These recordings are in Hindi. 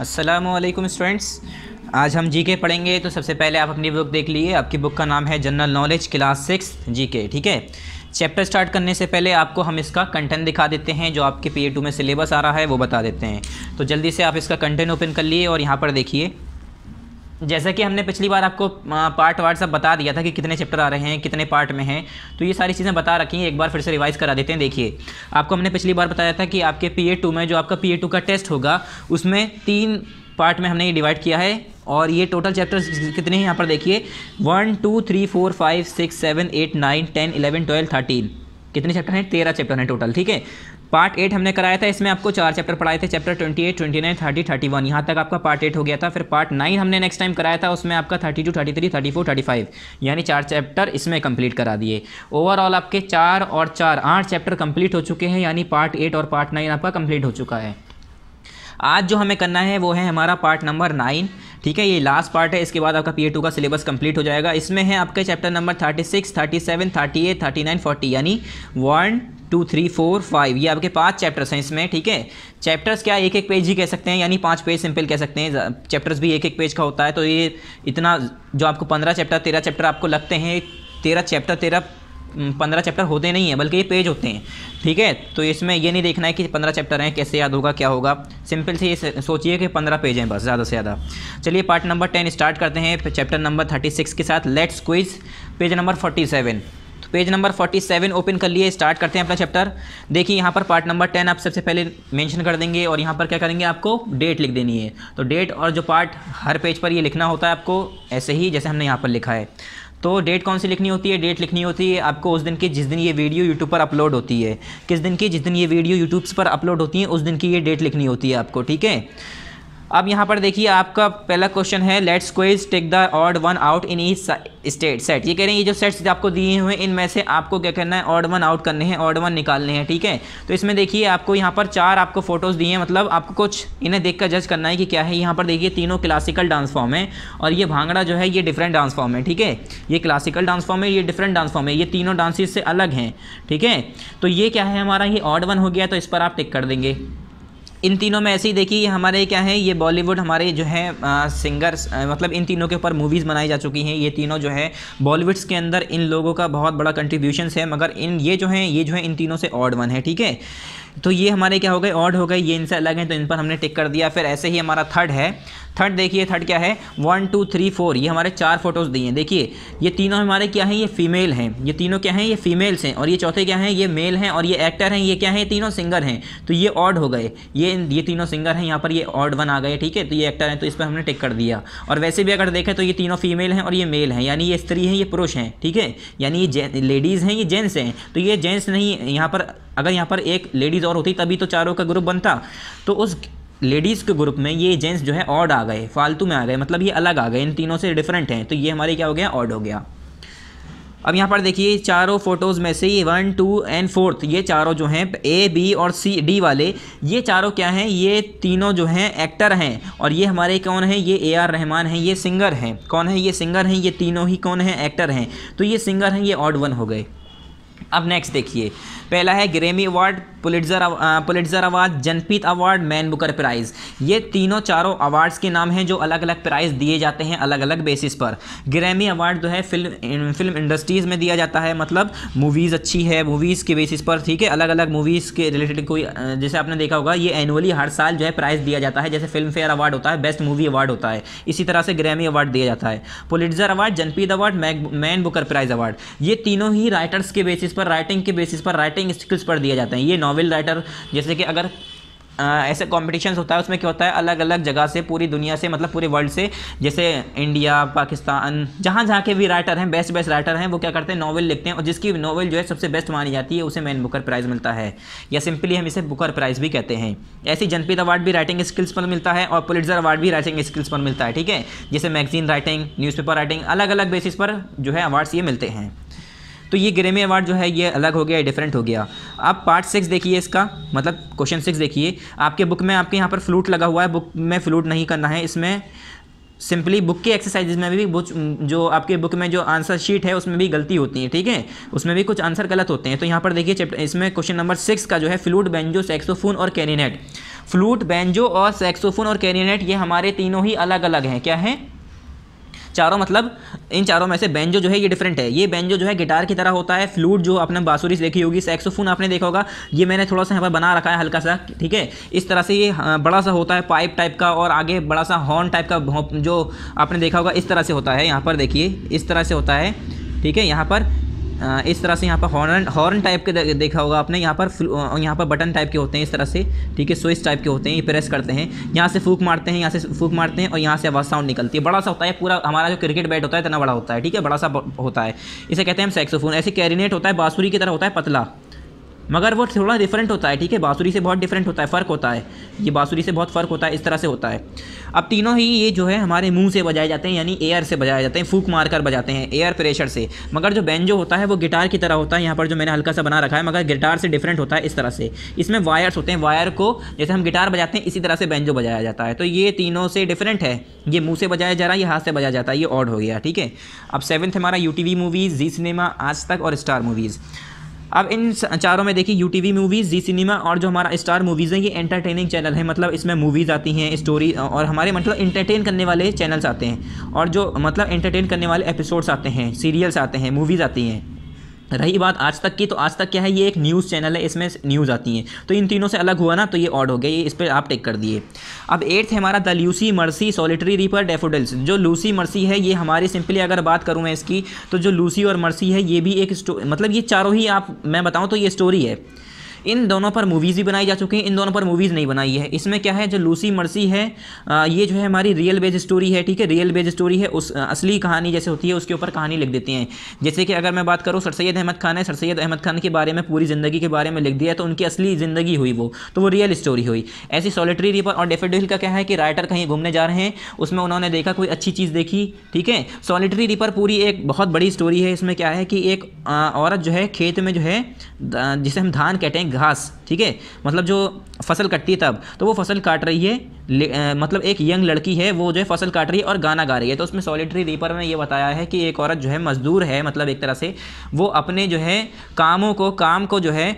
असलम स्टूडेंट्स आज हम जीके पढ़ेंगे तो सबसे पहले आप अपनी बुक देख लीजिए आपकी बुक का नाम है general knowledge class six GK ठीक है चैप्टर स्टार्ट करने से पहले आपको हम इसका कंटेंट दिखा देते हैं जो आपके पी टू में सिलेबस आ रहा है वो बता देते हैं तो जल्दी से आप इसका कंटेंट ओपन कर लिए और यहाँ पर देखिए जैसा कि हमने पिछली बार आपको पार्ट वार्ट सब बता दिया था कि कितने चैप्टर आ रहे हैं कितने पार्ट में हैं तो ये सारी चीज़ें बता रखी हैं एक बार फिर से रिवाइज़ करा देते हैं देखिए आपको हमने पिछली बार बताया था कि आपके पी ए टू में जो आपका पी ए टू का टेस्ट होगा उसमें तीन पार्ट में हमने ये डिवाइड किया है और ये टोटल चैप्टर कितने हैं यहाँ पर देखिए one two three four five six seven eight nine ten eleven twelve thirteen कितने चैप्टर हैं तेरह चैप्टर हैं टोटल ठीक है पार्ट एट हमने कराया था इसमें आपको चार चैप्टर पढ़ाए थे chapter twenty eight twenty nine thirty thirty one यहाँ तक आपका पार्ट एट हो गया था फिर पार्ट नाइन हमने नेक्स्ट टाइम कराया था उसमें आपका thirty two thirty three thirty four thirty five यानी चार चैप्टर इसमें कंप्लीट करा दिए ओवरऑल आपके चार और चार आठ चैप्टर कंप्लीट हो चुके हैं यानी पार्ट एट और पार्ट नाइन आपका कंप्लीट हो चुका है आज जो हमें करना है वो है हमारा पार्ट नंबर नाइन ठीक है ये लास्ट पार्ट है इसके बाद आपका पी टू का सिलेबस कंप्लीट हो जाएगा इसमें है आपके chapter number thirty six thirty seven thirty eight thirty nine forty यानी one two three four five ये आपके पाँच चैप्टर्स हैं इसमें ठीक है चैप्टर्स क्या एक एक पेज ही कह सकते हैं यानी पाँच पेज सिंपल कह सकते हैं चैप्टर्स भी एक एक पेज का होता है तो ये इतना जो आपको पंद्रह चैप्टर तेरह चैप्टर आपको लगते हैं तेरह चैप्टर तेरह पंद्रह चैप्टर होते नहीं हैं बल्कि ये पेज होते हैं ठीक है तो इसमें ये नहीं देखना है कि पंद्रह चैप्टर हैं कैसे याद होगा क्या होगा सिंपल से ये सोचिए कि पंद्रह पेज हैं बस ज़्यादा से ज़्यादा चलिए पार्ट नंबर टेन स्टार्ट करते हैं चैप्टर नंबर थर्टी सिक्स के साथ let's quiz page number forty seven page number forty seven open कर लिए स्टार्ट करते हैं अपना चैप्टर देखिए यहाँ पर पार्ट नंबर टेन आप सबसे पहले मेंशन कर देंगे और यहाँ पर क्या करेंगे आपको डेट लिख देनी है तो डेट और जो पार्ट हर पेज पर ये लिखना होता है आपको ऐसे ही जैसे हमने यहाँ पर लिखा है तो डेट कौन सी लिखनी होती है डेट लिखनी होती है आपको उस दिन की जिस दिन ये वीडियो यूट्यूब पर अपलोड होती है किस दिन की जिस दिन ये वीडियो यूट्यूब पर अपलोड होती है उस दिन की ये डेट लिखनी होती है आपको ठीक है अब यहाँ पर देखिए आपका पहला क्वेश्चन है let's quiz take the odd one out in ई स्टेट सेट ये कह रहे हैं ये जो सेट्स आपको दिए हुए हैं इनमें से आपको क्या करना है ऑर्ड वन आउट करने हैं ऑड वन निकालने हैं ठीक है तो इसमें देखिए आपको यहाँ पर चार आपको फोटोज़ दिए हैं मतलब आपको कुछ इन्हें देख जज करना है कि क्या है यहाँ पर देखिए तीनों क्लासिकल डांस फॉर्म है और ये भांगड़ा जो है ये डिफरेंट डांस फॉर्म है ठीक है ये क्लासिकल डांस फॉर्म है ये डिफरेंट डांस फॉर्म है ये तीनों डांसिस से अलग हैं ठीक है तो ये क्या है हमारा ये ऑर्ड वन हो गया तो इस पर आप टिक कर देंगे इन तीनों में ऐसे ही देखिए हमारे क्या है ये बॉलीवुड हमारे जो है सिंगर्स मतलब इन तीनों के ऊपर मूवीज़ बनाई जा चुकी हैं ये तीनों जो है बॉलीवुड्स के अंदर इन लोगों का बहुत बड़ा कंट्रीब्यूशन है मगर इन ये जो है ये जो है इन तीनों से ऑड वन है ठीक है तो ये हमारे क्या हो गए ऑड हो गए ये इनसे अलग हैं तो इन पर हमने टिक कर दिया फिर ऐसे ही हमारा थर्ड है थर्ड देखिए थर्ड क्या है वन टू थ्री फोर ये हमारे चार फोटोज़ दिए हैं देखिए ये तीनों हमारे क्या हैं ये फीमेल हैं ये तीनों क्या हैं ये फीमेल्स हैं और ये चौथे क्या हैं ये मेल हैं और ये एक्टर हैं ये क्या हैं तीनों सिंगर हैं तो ये ऑड हो गए ये इन ये तीनों सिंगर हैं यहाँ पर ये ऑर्ड वन आ गए ठीक है तो ये एक्टर हैं तो इस पर हमने टिक कर दिया और वैसे भी अगर देखें तो ये तीनों फीमेल हैं और ये मेल हैं यानी ये स्त्री हैं ये पुरुष हैं ठीक है यानी ये लेडीज़ हैं ये जेंट्स हैं तो ये जेंट्स नहीं यहाँ पर अगर यहाँ पर एक लेडीज़ और होती तभी तो चारों का ग्रुप बनता तो उस लेडीज़ के ग्रुप में ये जेंट्स जो है ऑर्ड आ गए फालतू में आ गए मतलब ये अलग आ गए इन तीनों से डिफरेंट हैं तो ये हमारे क्या हो गया ऑर्ड हो गया अब यहाँ पर देखिए चारों फोटोज़ में से ये वन टू एंड फोर्थ ये चारों जो हैं ए बी और सी डी वाले ये चारों क्या हैं ये तीनों जो हैं एक्टर हैं और ये हमारे कौन हैं ये ए आर रहमान हैं ये सिंगर हैं कौन है ये सिंगर हैं ये तीनों ही कौन हैं एक्टर हैं तो ये सिंगर हैं ये ऑड वन हो गए अब नेक्स्ट देखिए पहला है Grammy award Pulitzer Pulitzer award Jnanpith award Man Booker prize ये तीनों चारों अवार्ड्स के नाम हैं जो अलग अलग प्राइज़ दिए जाते हैं अलग अलग बेसिस पर ग्रैमी अवार्ड जो है फिल्म फिल्म इंडस्ट्रीज़ में दिया जाता है मतलब मूवीज़ अच्छी है मूवीज़ के बेसिस पर ठीक है अलग अलग मूवीज़ के रिलेटेड कोई जैसे आपने देखा होगा ये एनुअली हर साल जो है प्राइज़ दिया जाता है जैसे फिल्म फेयर अवार्ड होता है बेस्ट मूवी अवार्ड होता है इसी तरह से ग्रैमी अवार्ड दिया जाता है Pulitzer award Jnanpith award Man Booker prize award ये तीनों ही राइटर्स के बेसिस पर राइटिंग के बेसिस पर राइटिंग राइटिंग स्किल्स पर दिया जाता है ये नॉवल राइटर जैसे कि अगर आ, ऐसे कॉम्पिटिशन्स होता है उसमें क्या होता है अलग अलग जगह से पूरी दुनिया से मतलब पूरे वर्ल्ड से जैसे इंडिया पाकिस्तान जहाँ जहाँ के भी राइटर हैं बेस्ट बेस्ट राइटर हैं वो क्या करते हैं नॉवल लिखते हैं और जिसकी नॉवल जो है सबसे बेस्ट मानी जाती है उसे मैन बुकर प्राइज़ मिलता है या सिंपली हम इसे बुकर प्राइज़ भी कहते हैं ऐसी जनपीत अवार्ड भी राइटिंग स्किल्स पर मिलता है और पुलिटर अवार्ड भी राइटिंग स्किल्स पर मिलता है ठीक है जैसे मैगजीन राइटिंग न्यूज़पेपर राइटिंग अलग अलग बेसिस पर जो है अवार्ड्स ये मिलते हैं तो ये ग्रेमी अवार्ड जो है ये अलग हो गया डिफरेंट हो गया आप पार्ट सिक्स देखिए इसका मतलब क्वेश्चन सिक्स देखिए आपके बुक में आपके यहाँ पर फ्लूट लगा हुआ है बुक में फ्लूट नहीं करना है इसमें सिंपली बुक के एक्सरसाइजेज में भी जो आपके बुक में जो आंसर शीट है उसमें भी गलती होती है ठीक है उसमें भी कुछ आंसर गलत होते हैं तो यहाँ पर देखिए चैप्टर इसमें क्वेश्चन नंबर सिक्स का जो है फ्लूट बेंजो सेक्सोफोन और कैरिनेट फ्लूट बेंजो और सेक्सोफोन और कैरिनेट ये हमारे तीनों ही अलग अलग हैं क्या है चारों मतलब इन चारों में से बैंजो जो है ये डिफरेंट है ये बैंजो जो है गिटार की तरह होता है फ्लूट जो आपने बाँसुरी देखी होगी सेक्सोफोन आपने देखा होगा ये मैंने थोड़ा सा यहाँ पर बना रखा है हल्का सा ठीक है इस तरह से ये हाँ, बड़ा सा होता है पाइप टाइप का और आगे बड़ा सा हॉर्न टाइप का जो आपने देखा होगा इस तरह से होता है यहाँ पर देखिए इस तरह से होता है ठीक है यहाँ पर इस तरह से यहाँ पर हॉर्न हॉर्न टाइप के देखा होगा आपने यहाँ पर यहाँ पर बटन टाइप के होते हैं इस तरह से ठीक है स्विच टाइप के होते हैं ये प्रेस करते हैं यहाँ से फूक मारते हैं यहाँ से फूक मारते हैं और यहाँ से आवाज़ साउंड निकलती है बड़ा सा होता है पूरा हमारा जो क्रिकेट बैट होता है इतना बड़ा होता है ठीक है बड़ा सा होता है इसे कहते हैं हम ऐसे कैरिनेट होता है बाँसुरी की तरह होता है पतला मगर वो थोड़ा डिफरेंट होता है ठीक है बाँसुरी से बहुत डिफरेंट होता है फ़र्क होता है ये बाँसुरी से बहुत फ़र्क होता है इस तरह से होता है अब तीनों ही ये जो है हमारे मुंह से बजाए जाते हैं यानी एयर से बजाए जाते हैं फूक मार कर बजाते हैं एयर प्रेशर से मगर जो बैन होता है वो गिटार की तरह होता है यहाँ पर जो मैंने हल्का सा बना रखा है मगर गिटार से डिफरेंट होता है इस तरह से इसमें वायर्स होते हैं वायर को जैसे हम गिटार बजाते हैं इसी तरह से बैन बजाया जाता है तो ये तीनों से डिफरेंट है ये मुँह से बजाया जा रहा है ये हाथ से बजाया जाता है ये ऑड हो गया ठीक है अब सेवन्थ हमारा यू मूवीज़ जी सिनेमा आज तक और स्टार मूवीज़ अब इन चारों में देखिए U T movies Zee cinema और जो हमारा स्टार मूवीज़ हैं ये एंटरटेनिंग चैनल है मतलब इसमें मूवीज़ आती हैं स्टोरी और हमारे मतलब इंटरटेन करने वाले चैनल्स आते हैं और जो मतलब एंटरटेन करने वाले एपिसोड्स आते हैं सीरियल्स आते हैं मूवीज़ आती हैं रही बात आज तक की तो आज तक क्या है ये एक न्यूज़ चैनल है इसमें न्यूज़ आती हैं तो इन तीनों से अलग हुआ ना तो ये ऑड हो गया ये इस पर आप टेक कर दिए अब एट्थ है हमारा the Lucy Mercy solitary reaper daffodils जो लूसी मर्सी है ये हमारी सिंपली अगर बात करूँ मैं इसकी तो जो लूसी और मर्सी है ये भी एक मतलब ये चारों ही आप मैं बताऊँ तो ये स्टोरी है इन दोनों पर मूवीज़ भी बनाई जा चुकी हैं इन दोनों पर मूवीज़ नहीं बनाई है इसमें क्या है जो लूसी मर्सी है ये जो है हमारी रियल बेज स्टोरी है ठीक है रियल बेज स्टोरी है उस असली कहानी जैसे होती है उसके ऊपर कहानी लिख देती हैं जैसे कि अगर मैं बात करूँ सर सैद अहमद खान है सर सैद अहमद खान के बारे में पूरी ज़िंदगी के बारे में लिख दिया तो उनकी असली ज़िंदगी हुई वो तो वो रियल स्टोरी हुई ऐसी सॉलिटरी रिपर और डेफेडिल का क्या है कि राइटर कहीं घूमने जा रहे हैं उसमें उन्होंने देखा कोई अच्छी चीज़ देखी ठीक है सॉलिटरी रिपर पूरी एक बहुत बड़ी स्टोरी है इसमें क्या है कि एक औरत जो है खेत में जो है जिसे हम धान कहते हैं घास ठीक है मतलब जो फसल कटती है तब तो वो फसल काट रही है मतलब एक यंग लड़की है वो जो है फसल काट रही है और गाना गा रही है तो उसमें सॉलिटरी रीपर में ये बताया है कि एक औरत जो है मजदूर है मतलब एक तरह से वो अपने जो है कामों को काम को जो है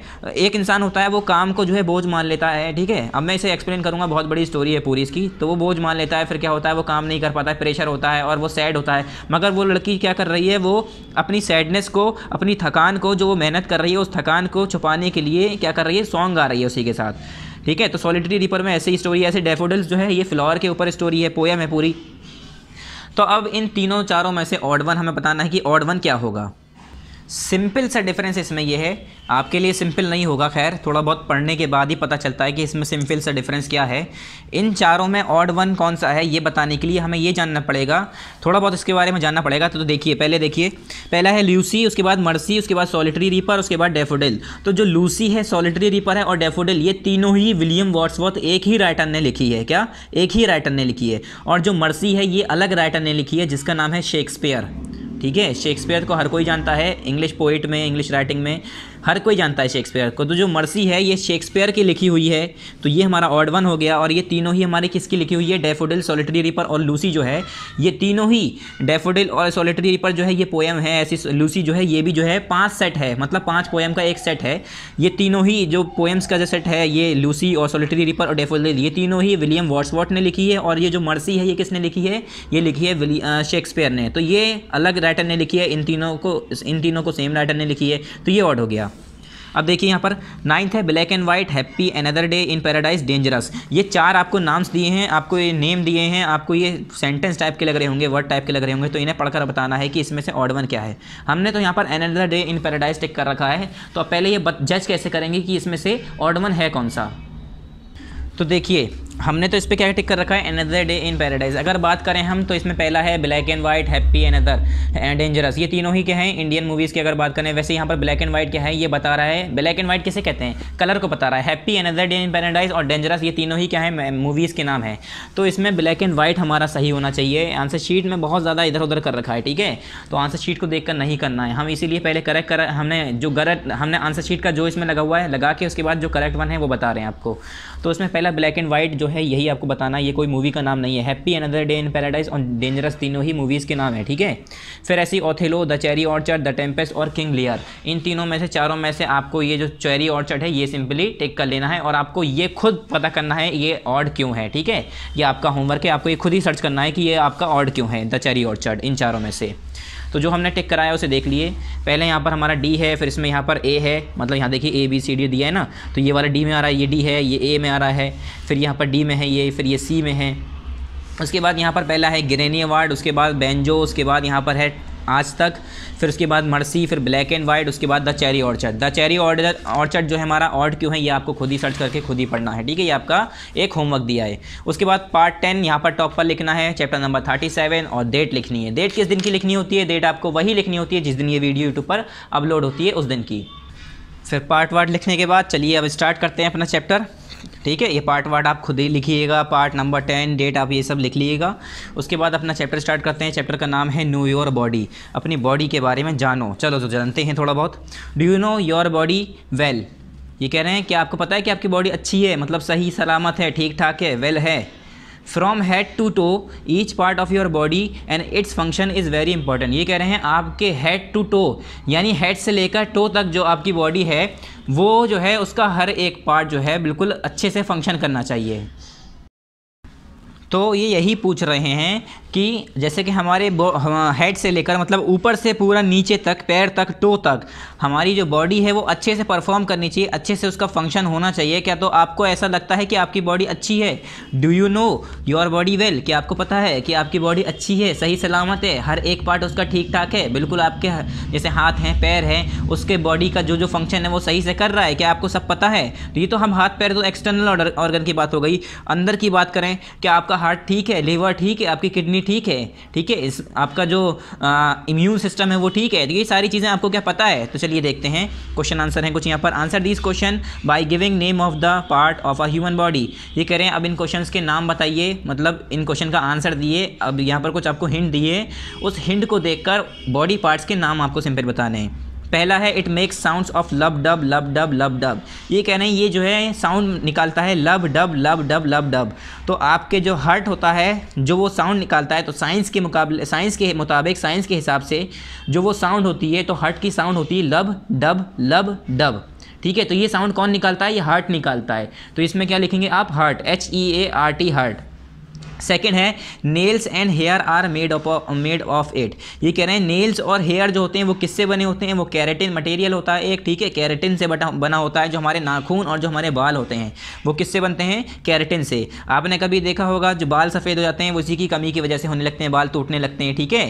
एक इंसान होता है वो काम को जो है बोझ मान लेता है ठीक है अब मैं इसे एक्सप्लेन करूँगा बहुत बड़ी स्टोरी है पूरी इसकी तो वो बोझ मान लेता है फिर क्या होता है वो काम नहीं कर पाता है प्रेशर होता है और वो सैड होता है मगर वो लड़की क्या कर रही है वो अपनी सैडनेस को अपनी थकान को जो वो मेहनत कर रही है उस थकान को छुपाने के लिए क्या कर रही है सॉन्ग गा रही है उसी के साथ ठीक है तो सॉलिटरी रिपर में ऐसे ही स्टोरी ऐसे डेफोडल्स जो है ये फ्लावर के ऊपर स्टोरी है पोया है पूरी तो अब इन तीनों चारों में से ऑड वन हमें बताना है कि ऑड वन क्या होगा सिंपल सा डिफरेंस इसमें यह है आपके लिए सिंपल नहीं होगा खैर थोड़ा बहुत पढ़ने के बाद ही पता चलता है कि इसमें सिंपल सा डिफरेंस क्या है इन चारों में ऑड वन कौन सा है ये बताने के लिए हमें ये जानना पड़ेगा थोड़ा बहुत इसके बारे में जानना पड़ेगा तो, तो देखिए पहले देखिए पहला है लूसी उसके बाद मर्सी उसके बाद सॉलिटरी रीपर उसके बाद डेफोडिल तो जो लूसी है सॉलिटरी रीपर है और डेफोडिल ये तीनों ही विलियम वॉट्स एक ही राइटर ने लिखी है क्या एक ही राइटर ने लिखी है और जो मर्सी है ये अलग राइटर ने लिखी है जिसका नाम है शेक्सपियर ठीक है शेक्सपियर को हर कोई जानता है इंग्लिश पोइट में इंग्लिश राइटिंग में हर कोई जानता है शेक्सपियर को तो जो मर्सी है ये शेक्सपियर की लिखी हुई है तो ये हमारा ऑड वन हो गया और ये तीनों ही हमारी किसकी लिखी हुई है डेफोडिल सोलिटरी रिपर और लूसी जो है ये तीनों ही डेफोडिल और सोलिटरी रिपर जो है ये पोएम है ऐसी लूसी जो है ये भी जो है पाँच सेट है मतलब पाँच पोएम का एक सेट है ये तीनों ही जो पोएम्स का जो सेट है ये लूसी और सोलिटरी रिपर और डेफोडिल ये तीनों ही विलियम वॉट्सवॉट ने लिखी है और ये जो मर्सी है ये किसने लिखी है ये लिखी है शेक्सपियर ने तो ये अलग राइटर ने लिखी है इन तीनों को इन तीनों को सेम राइटर ने लिखी है तो ये वर्ड हो गया अब देखिए यहाँ पर नाइन्थ है black and white happy another day in paradise dangerous ये चार आपको नाम्स दिए हैं आपको ये नेम दिए हैं आपको ये सेंटेंस टाइप के लग रहे होंगे वर्ड टाइप के लग रहे होंगे तो इन्हें पढ़कर बताना है कि इसमें से ऑर्डवन क्या है हमने तो यहाँ पर another day in paradise tick कर रखा है तो पहले ये जज कैसे करेंगे कि इसमें से ऑर्डवन है कौन सा तो देखिए हमने तो इस पर क्या टिक कर रखा है एनदर डे इन पैराडाइज अगर बात करें हम तो इसमें पहला है black and white happy and dangerous ये तीनों ही क्या हैं इंडियन मूवीज़ की अगर बात करें वैसे यहाँ पर ब्लैक एंड वाइट क्या है ये बता रहा है ब्लैक एंड वाइट किसे कहते हैं कलर को बता रहा है happy another day in paradise और डेंजरस ये तीनों ही क्या है मूवीज़ के नाम है तो इसमें ब्लैक एंड वाइट हमारा सही होना चाहिए आंसर शीट में बहुत ज़्यादा इधर उधर कर रखा है ठीक है तो आंसर शीट को देख कर नहीं करना है हम इसीलिए पहले करेक्ट कर हमने जो गलत हमने आंसर शीट का जो इसमें लगा हुआ है लगा के उसके बाद जो करेक्ट वन है वो बता रहे हैं आपको तो इसमें पहला ब्लैक एंड वाइट जो तो है यही आपको बताना है ये कोई मूवी का नाम नहीं है happy another day in paradise और डेंजरस तीनों ही मूवीज़ के नाम है ठीक है फिर ऐसी Othello the cherry orchard the Tempest और किंग लियर इन तीनों में से चारों में से आपको ये जो चेरी ऑर्चर्ड है ये सिंपली टेक कर लेना है और आपको ये खुद पता करना है ये ऑर्ड क्यों है ठीक है ये आपका होमवर्क है आपको ये खुद ही सर्च करना है कि ये आपका ऑर्ड क्यों है द चेरी ऑर्चर्ड इन चारों में से तो जो हमने टिक कराया उसे देख लिए पहले यहाँ पर हमारा डी है फिर इसमें यहाँ पर ए है मतलब यहाँ देखिए ए बी सी डी दिया है ना तो ये वाला डी में आ रहा है ये डी है ये ए में आ रहा है फिर यहाँ पर डी में है ये फिर ये सी में है उसके बाद यहाँ पर पहला है ग्रेनी अवार्ड उसके बाद बेंजो उसके बाद यहाँ पर है आज तक फिर उसके बाद मर्सी फिर ब्लैक एंड वाइट उसके बाद the cherry orchard the cherry order orchard जो है हमारा ऑर्ड क्यों है ये आपको खुद ही सर्च करके खुद ही पढ़ना है ठीक है ये आपका एक होमवर्क दिया है उसके बाद पार्ट टेन यहाँ पर टॉप पर लिखना है चैप्टर नंबर थर्टी सेवन और डेट लिखनी है डेट किस दिन की लिखनी होती है डेट आपको वही लिखनी होती है जिस दिन ये वीडियो यूट्यूब पर अपलोड होती है उस दिन की फिर पार्ट वार्ट लिखने के बाद चलिए अब स्टार्ट करते हैं अपना चैप्टर ठीक है ये पार्ट वार्ट आप खुद ही लिखिएगा पार्ट नंबर टेन डेट आप ये सब लिख लीजिएगा उसके बाद अपना चैप्टर स्टार्ट करते हैं चैप्टर का नाम है नो योर बॉडी अपनी बॉडी के बारे में जानो चलो तो जानते हैं थोड़ा बहुत do you know your body well ये कह रहे हैं कि आपको पता है कि आपकी बॉडी अच्छी है मतलब सही सलामत है ठीक ठाक है वेल है from head to toe each part of your body and its function is very important ये कह रहे हैं आपके हेड टू टो यानी हेड से लेकर टो तक जो आपकी बॉडी है वो जो है उसका हर एक पार्ट जो है बिल्कुल अच्छे से फंक्शन करना चाहिए तो ये यही पूछ रहे हैं कि जैसे कि हमारे हेड से लेकर मतलब ऊपर से पूरा नीचे तक पैर तक टो तक हमारी जो बॉडी है वो अच्छे से परफॉर्म करनी चाहिए अच्छे से उसका फंक्शन होना चाहिए क्या तो आपको ऐसा लगता है कि आपकी बॉडी अच्छी है do you know your body well क्या आपको पता है कि आपकी बॉडी अच्छी है सही सलामत है हर एक पार्ट उसका ठीक ठाक है बिल्कुल आपके जैसे हाथ हैं पैर हैं उसके बॉडी का जो जो फंक्शन है वो सही से कर रहा है क्या आपको सब पता है तो ये तो हम हाथ पैर तो एक्सटर्नल ऑर्गन की बात हो गई अंदर की बात करें क्या आपका हार्ट ठीक है लीवर ठीक है आपकी किडनी ठीक है ठीक है इस आपका जो इम्यून सिस्टम है वो ठीक है तो ये सारी चीज़ें आपको क्या पता है तो चलिए देखते हैं क्वेश्चन आंसर हैं कुछ यहाँ पर answer this question by giving name of the part of a human body ये कह रहे हैं अब इन क्वेश्चन के नाम बताइए मतलब इन क्वेश्चन का आंसर दिए अब यहाँ पर कुछ आपको हिंट दिए उस हिंट को देखकर बॉडी पार्ट्स के नाम आपको सिंपल बताने हैं पहला है it makes sounds of lub dub lub dub lub dub ये कह रहे हैं ये जो है साउंड निकालता है लब dub lub dub lub dub तो आपके जो हर्ट होता है जो वो साउंड निकालता है तो साइंस के मुकाबले साइंस के मुताबिक साइंस के हिसाब से जो वो साउंड होती है तो हर्ट की साउंड होती है लब डब लब डब ठीक है तो ये साउंड कौन निकालता है ये हार्ट निकालता है तो इसमें क्या लिखेंगे आप heart H E A R T heart second है nails and hair are made of made of it ये कह रहे हैं नेल्स और हेयर जो होते हैं वो किससे बने होते हैं वो कैरेटिन मटेरियल होता है एक ठीक है कैरेटिन से बना होता है जो हमारे नाखून और जो हमारे बाल होते हैं वो किससे बनते हैं कैरेटिन से आपने कभी देखा होगा जो बाल सफ़ेद हो जाते हैं वो इसी की कमी की वजह से होने लगते हैं बाल टूटने लगते हैं ठीक है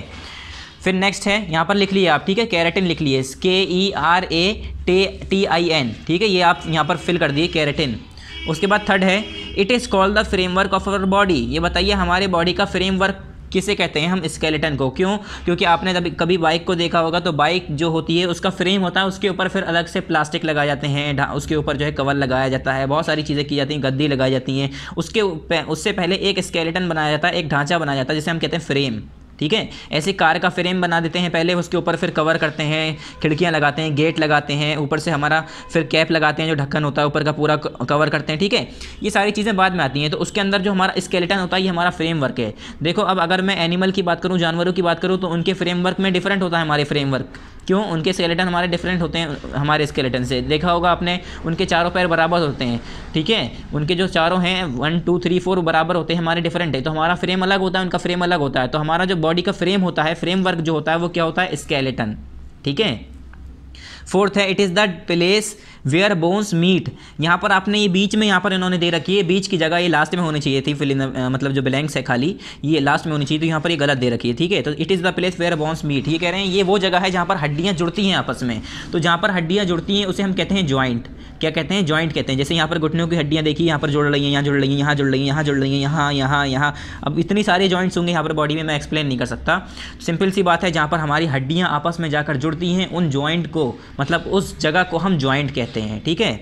फिर नेक्स्ट है यहाँ पर लिख लिए आप ठीक है कैरेटिन लिख लिए के ई आर ए टे टी आई एन ठीक है ये आप यहाँ पर फिल कर दिए कैरेटिन उसके बाद थर्ड है it is called the framework of our body ये बताइए हमारे बॉडी का फ्रेमवर्क किसे कहते हैं हम स्केलेटन को क्यों क्योंकि आपने कभी कभी बाइक को देखा होगा तो बाइक जो होती है उसका फ्रेम होता है उसके ऊपर फिर अलग से प्लास्टिक लगाए जाते हैं उसके ऊपर जो है कवर लगाया जाता है बहुत सारी चीज़ें की जाती हैं गद्दी लगाई जाती हैं उसके उससे पहले एक स्केलेटन बनाया जाता है एक ढांचा बनाया जाता है जिसे हम कहते हैं फ्रेम ठीक है ऐसे कार का फ्रेम बना देते हैं पहले उसके ऊपर फिर कवर करते हैं खिड़कियाँ लगाते हैं गेट लगाते हैं ऊपर से हमारा फिर कैप लगाते हैं जो ढक्कन होता है ऊपर का पूरा कवर करते हैं ठीक है ये सारी चीज़ें बाद में आती हैं तो उसके अंदर जो हमारा स्केलेटन होता है ये हमारा फ्रेमवर्क है देखो अब अगर मैं एनिमल की बात करूँ जानवरों की बात करूँ तो उनके फ्रेमवर्क में डिफरेंट होता है हमारे फ्रेमवर्क क्यों उनके स्केलेटन हमारे डिफरेंट होते हैं हमारे स्केलेटन से देखा होगा आपने उनके चारों पैर बराबर होते हैं ठीक है उनके जो चारों हैं वन टू थ्री फोर बराबर होते हैं हमारे डिफरेंट है तो हमारा फ्रेम अलग होता है उनका फ्रेम अलग होता है तो हमारा जो बॉडी बॉडी का फ्रेम होता है फ्रेमवर्क जो होता है वो क्या होता है स्केलेटन ठीक है फोर्थ है it is the place where bones meet यहाँ पर आपने ये बीच में यहाँ पर इन्होंने दे रखी है बीच की जगह ये लास्ट में होनी चाहिए थी फिल मतलब जो ब्लैंक्स है खाली ये लास्ट में होनी चाहिए तो यहाँ पर ये गलत दे रखी है ठीक है तो it is the place where bones meet ये कह रहे हैं ये वो जगह है जहाँ पर हड्डियाँ जुड़ती हैं आपस में तो जहाँ पर हड्डियाँ जुड़ती हैं उसे हम कहते हैं ज्वाइंट क्या कहते हैं जॉइंट कहते हैं जैसे यहाँ पर घुटनों की हड्डियाँ देखिए यहाँ पर जुड़ रही हैं यहाँ जुड़ रही हैं यहाँ जुड़ रही हैं यहाँ जुड़ रही हैं यहाँ यहाँ यहाँ अब इतनी सारे जॉइंट्स होंगे यहाँ पर बॉडी में मैं एक्सप्लेन नहीं कर सकता सिंपल सी बात है जहाँ पर हमारी हड्डियाँ आपस में जाकर जुड़ती हैं उन ज्वाइंट को मतलब उस जगह को हम ज्वाइंट कहते हैं ठीक है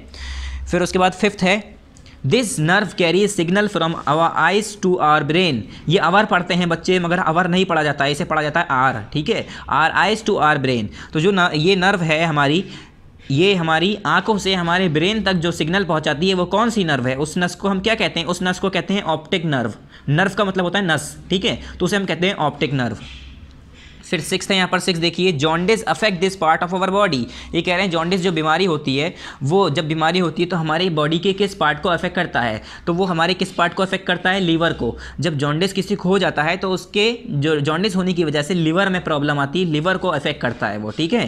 फिर उसके बाद फिफ्थ है this nerve carry signal from our eyes to our brain ये आवर पढ़ते हैं बच्चे मगर आवर नहीं पढ़ा जाता है इसे पढ़ा जाता है आर ठीक है our eyes to our brain तो जो न, ये नर्व है हमारी ये हमारी आंखों से हमारे ब्रेन तक जो सिग्नल पहुंचाती है वो कौन सी नर्व है उस नस को हम क्या कहते हैं उस नस को कहते हैं ऑप्टिक नर्व नर्व का मतलब होता है नस ठीक है तो उसे हम कहते हैं ऑप्टिक नर्व फिर सिक्स है यहाँ पर सिक्स देखिए jaundice affect this part of our body ये कह रहे हैं जॉन्डिस जो बीमारी होती है वो जब बीमारी होती है तो हमारी बॉडी के किस पार्ट को अफेक्ट करता है तो वो हमारे किस पार्ट को अफेक्ट करता है लीवर को जब जॉन्डिस किसी को हो जाता है तो उसके जो जॉन्डिस होने की वजह से लीवर में प्रॉब्लम आती है लीवर को अफेक्ट करता है वो ठीक है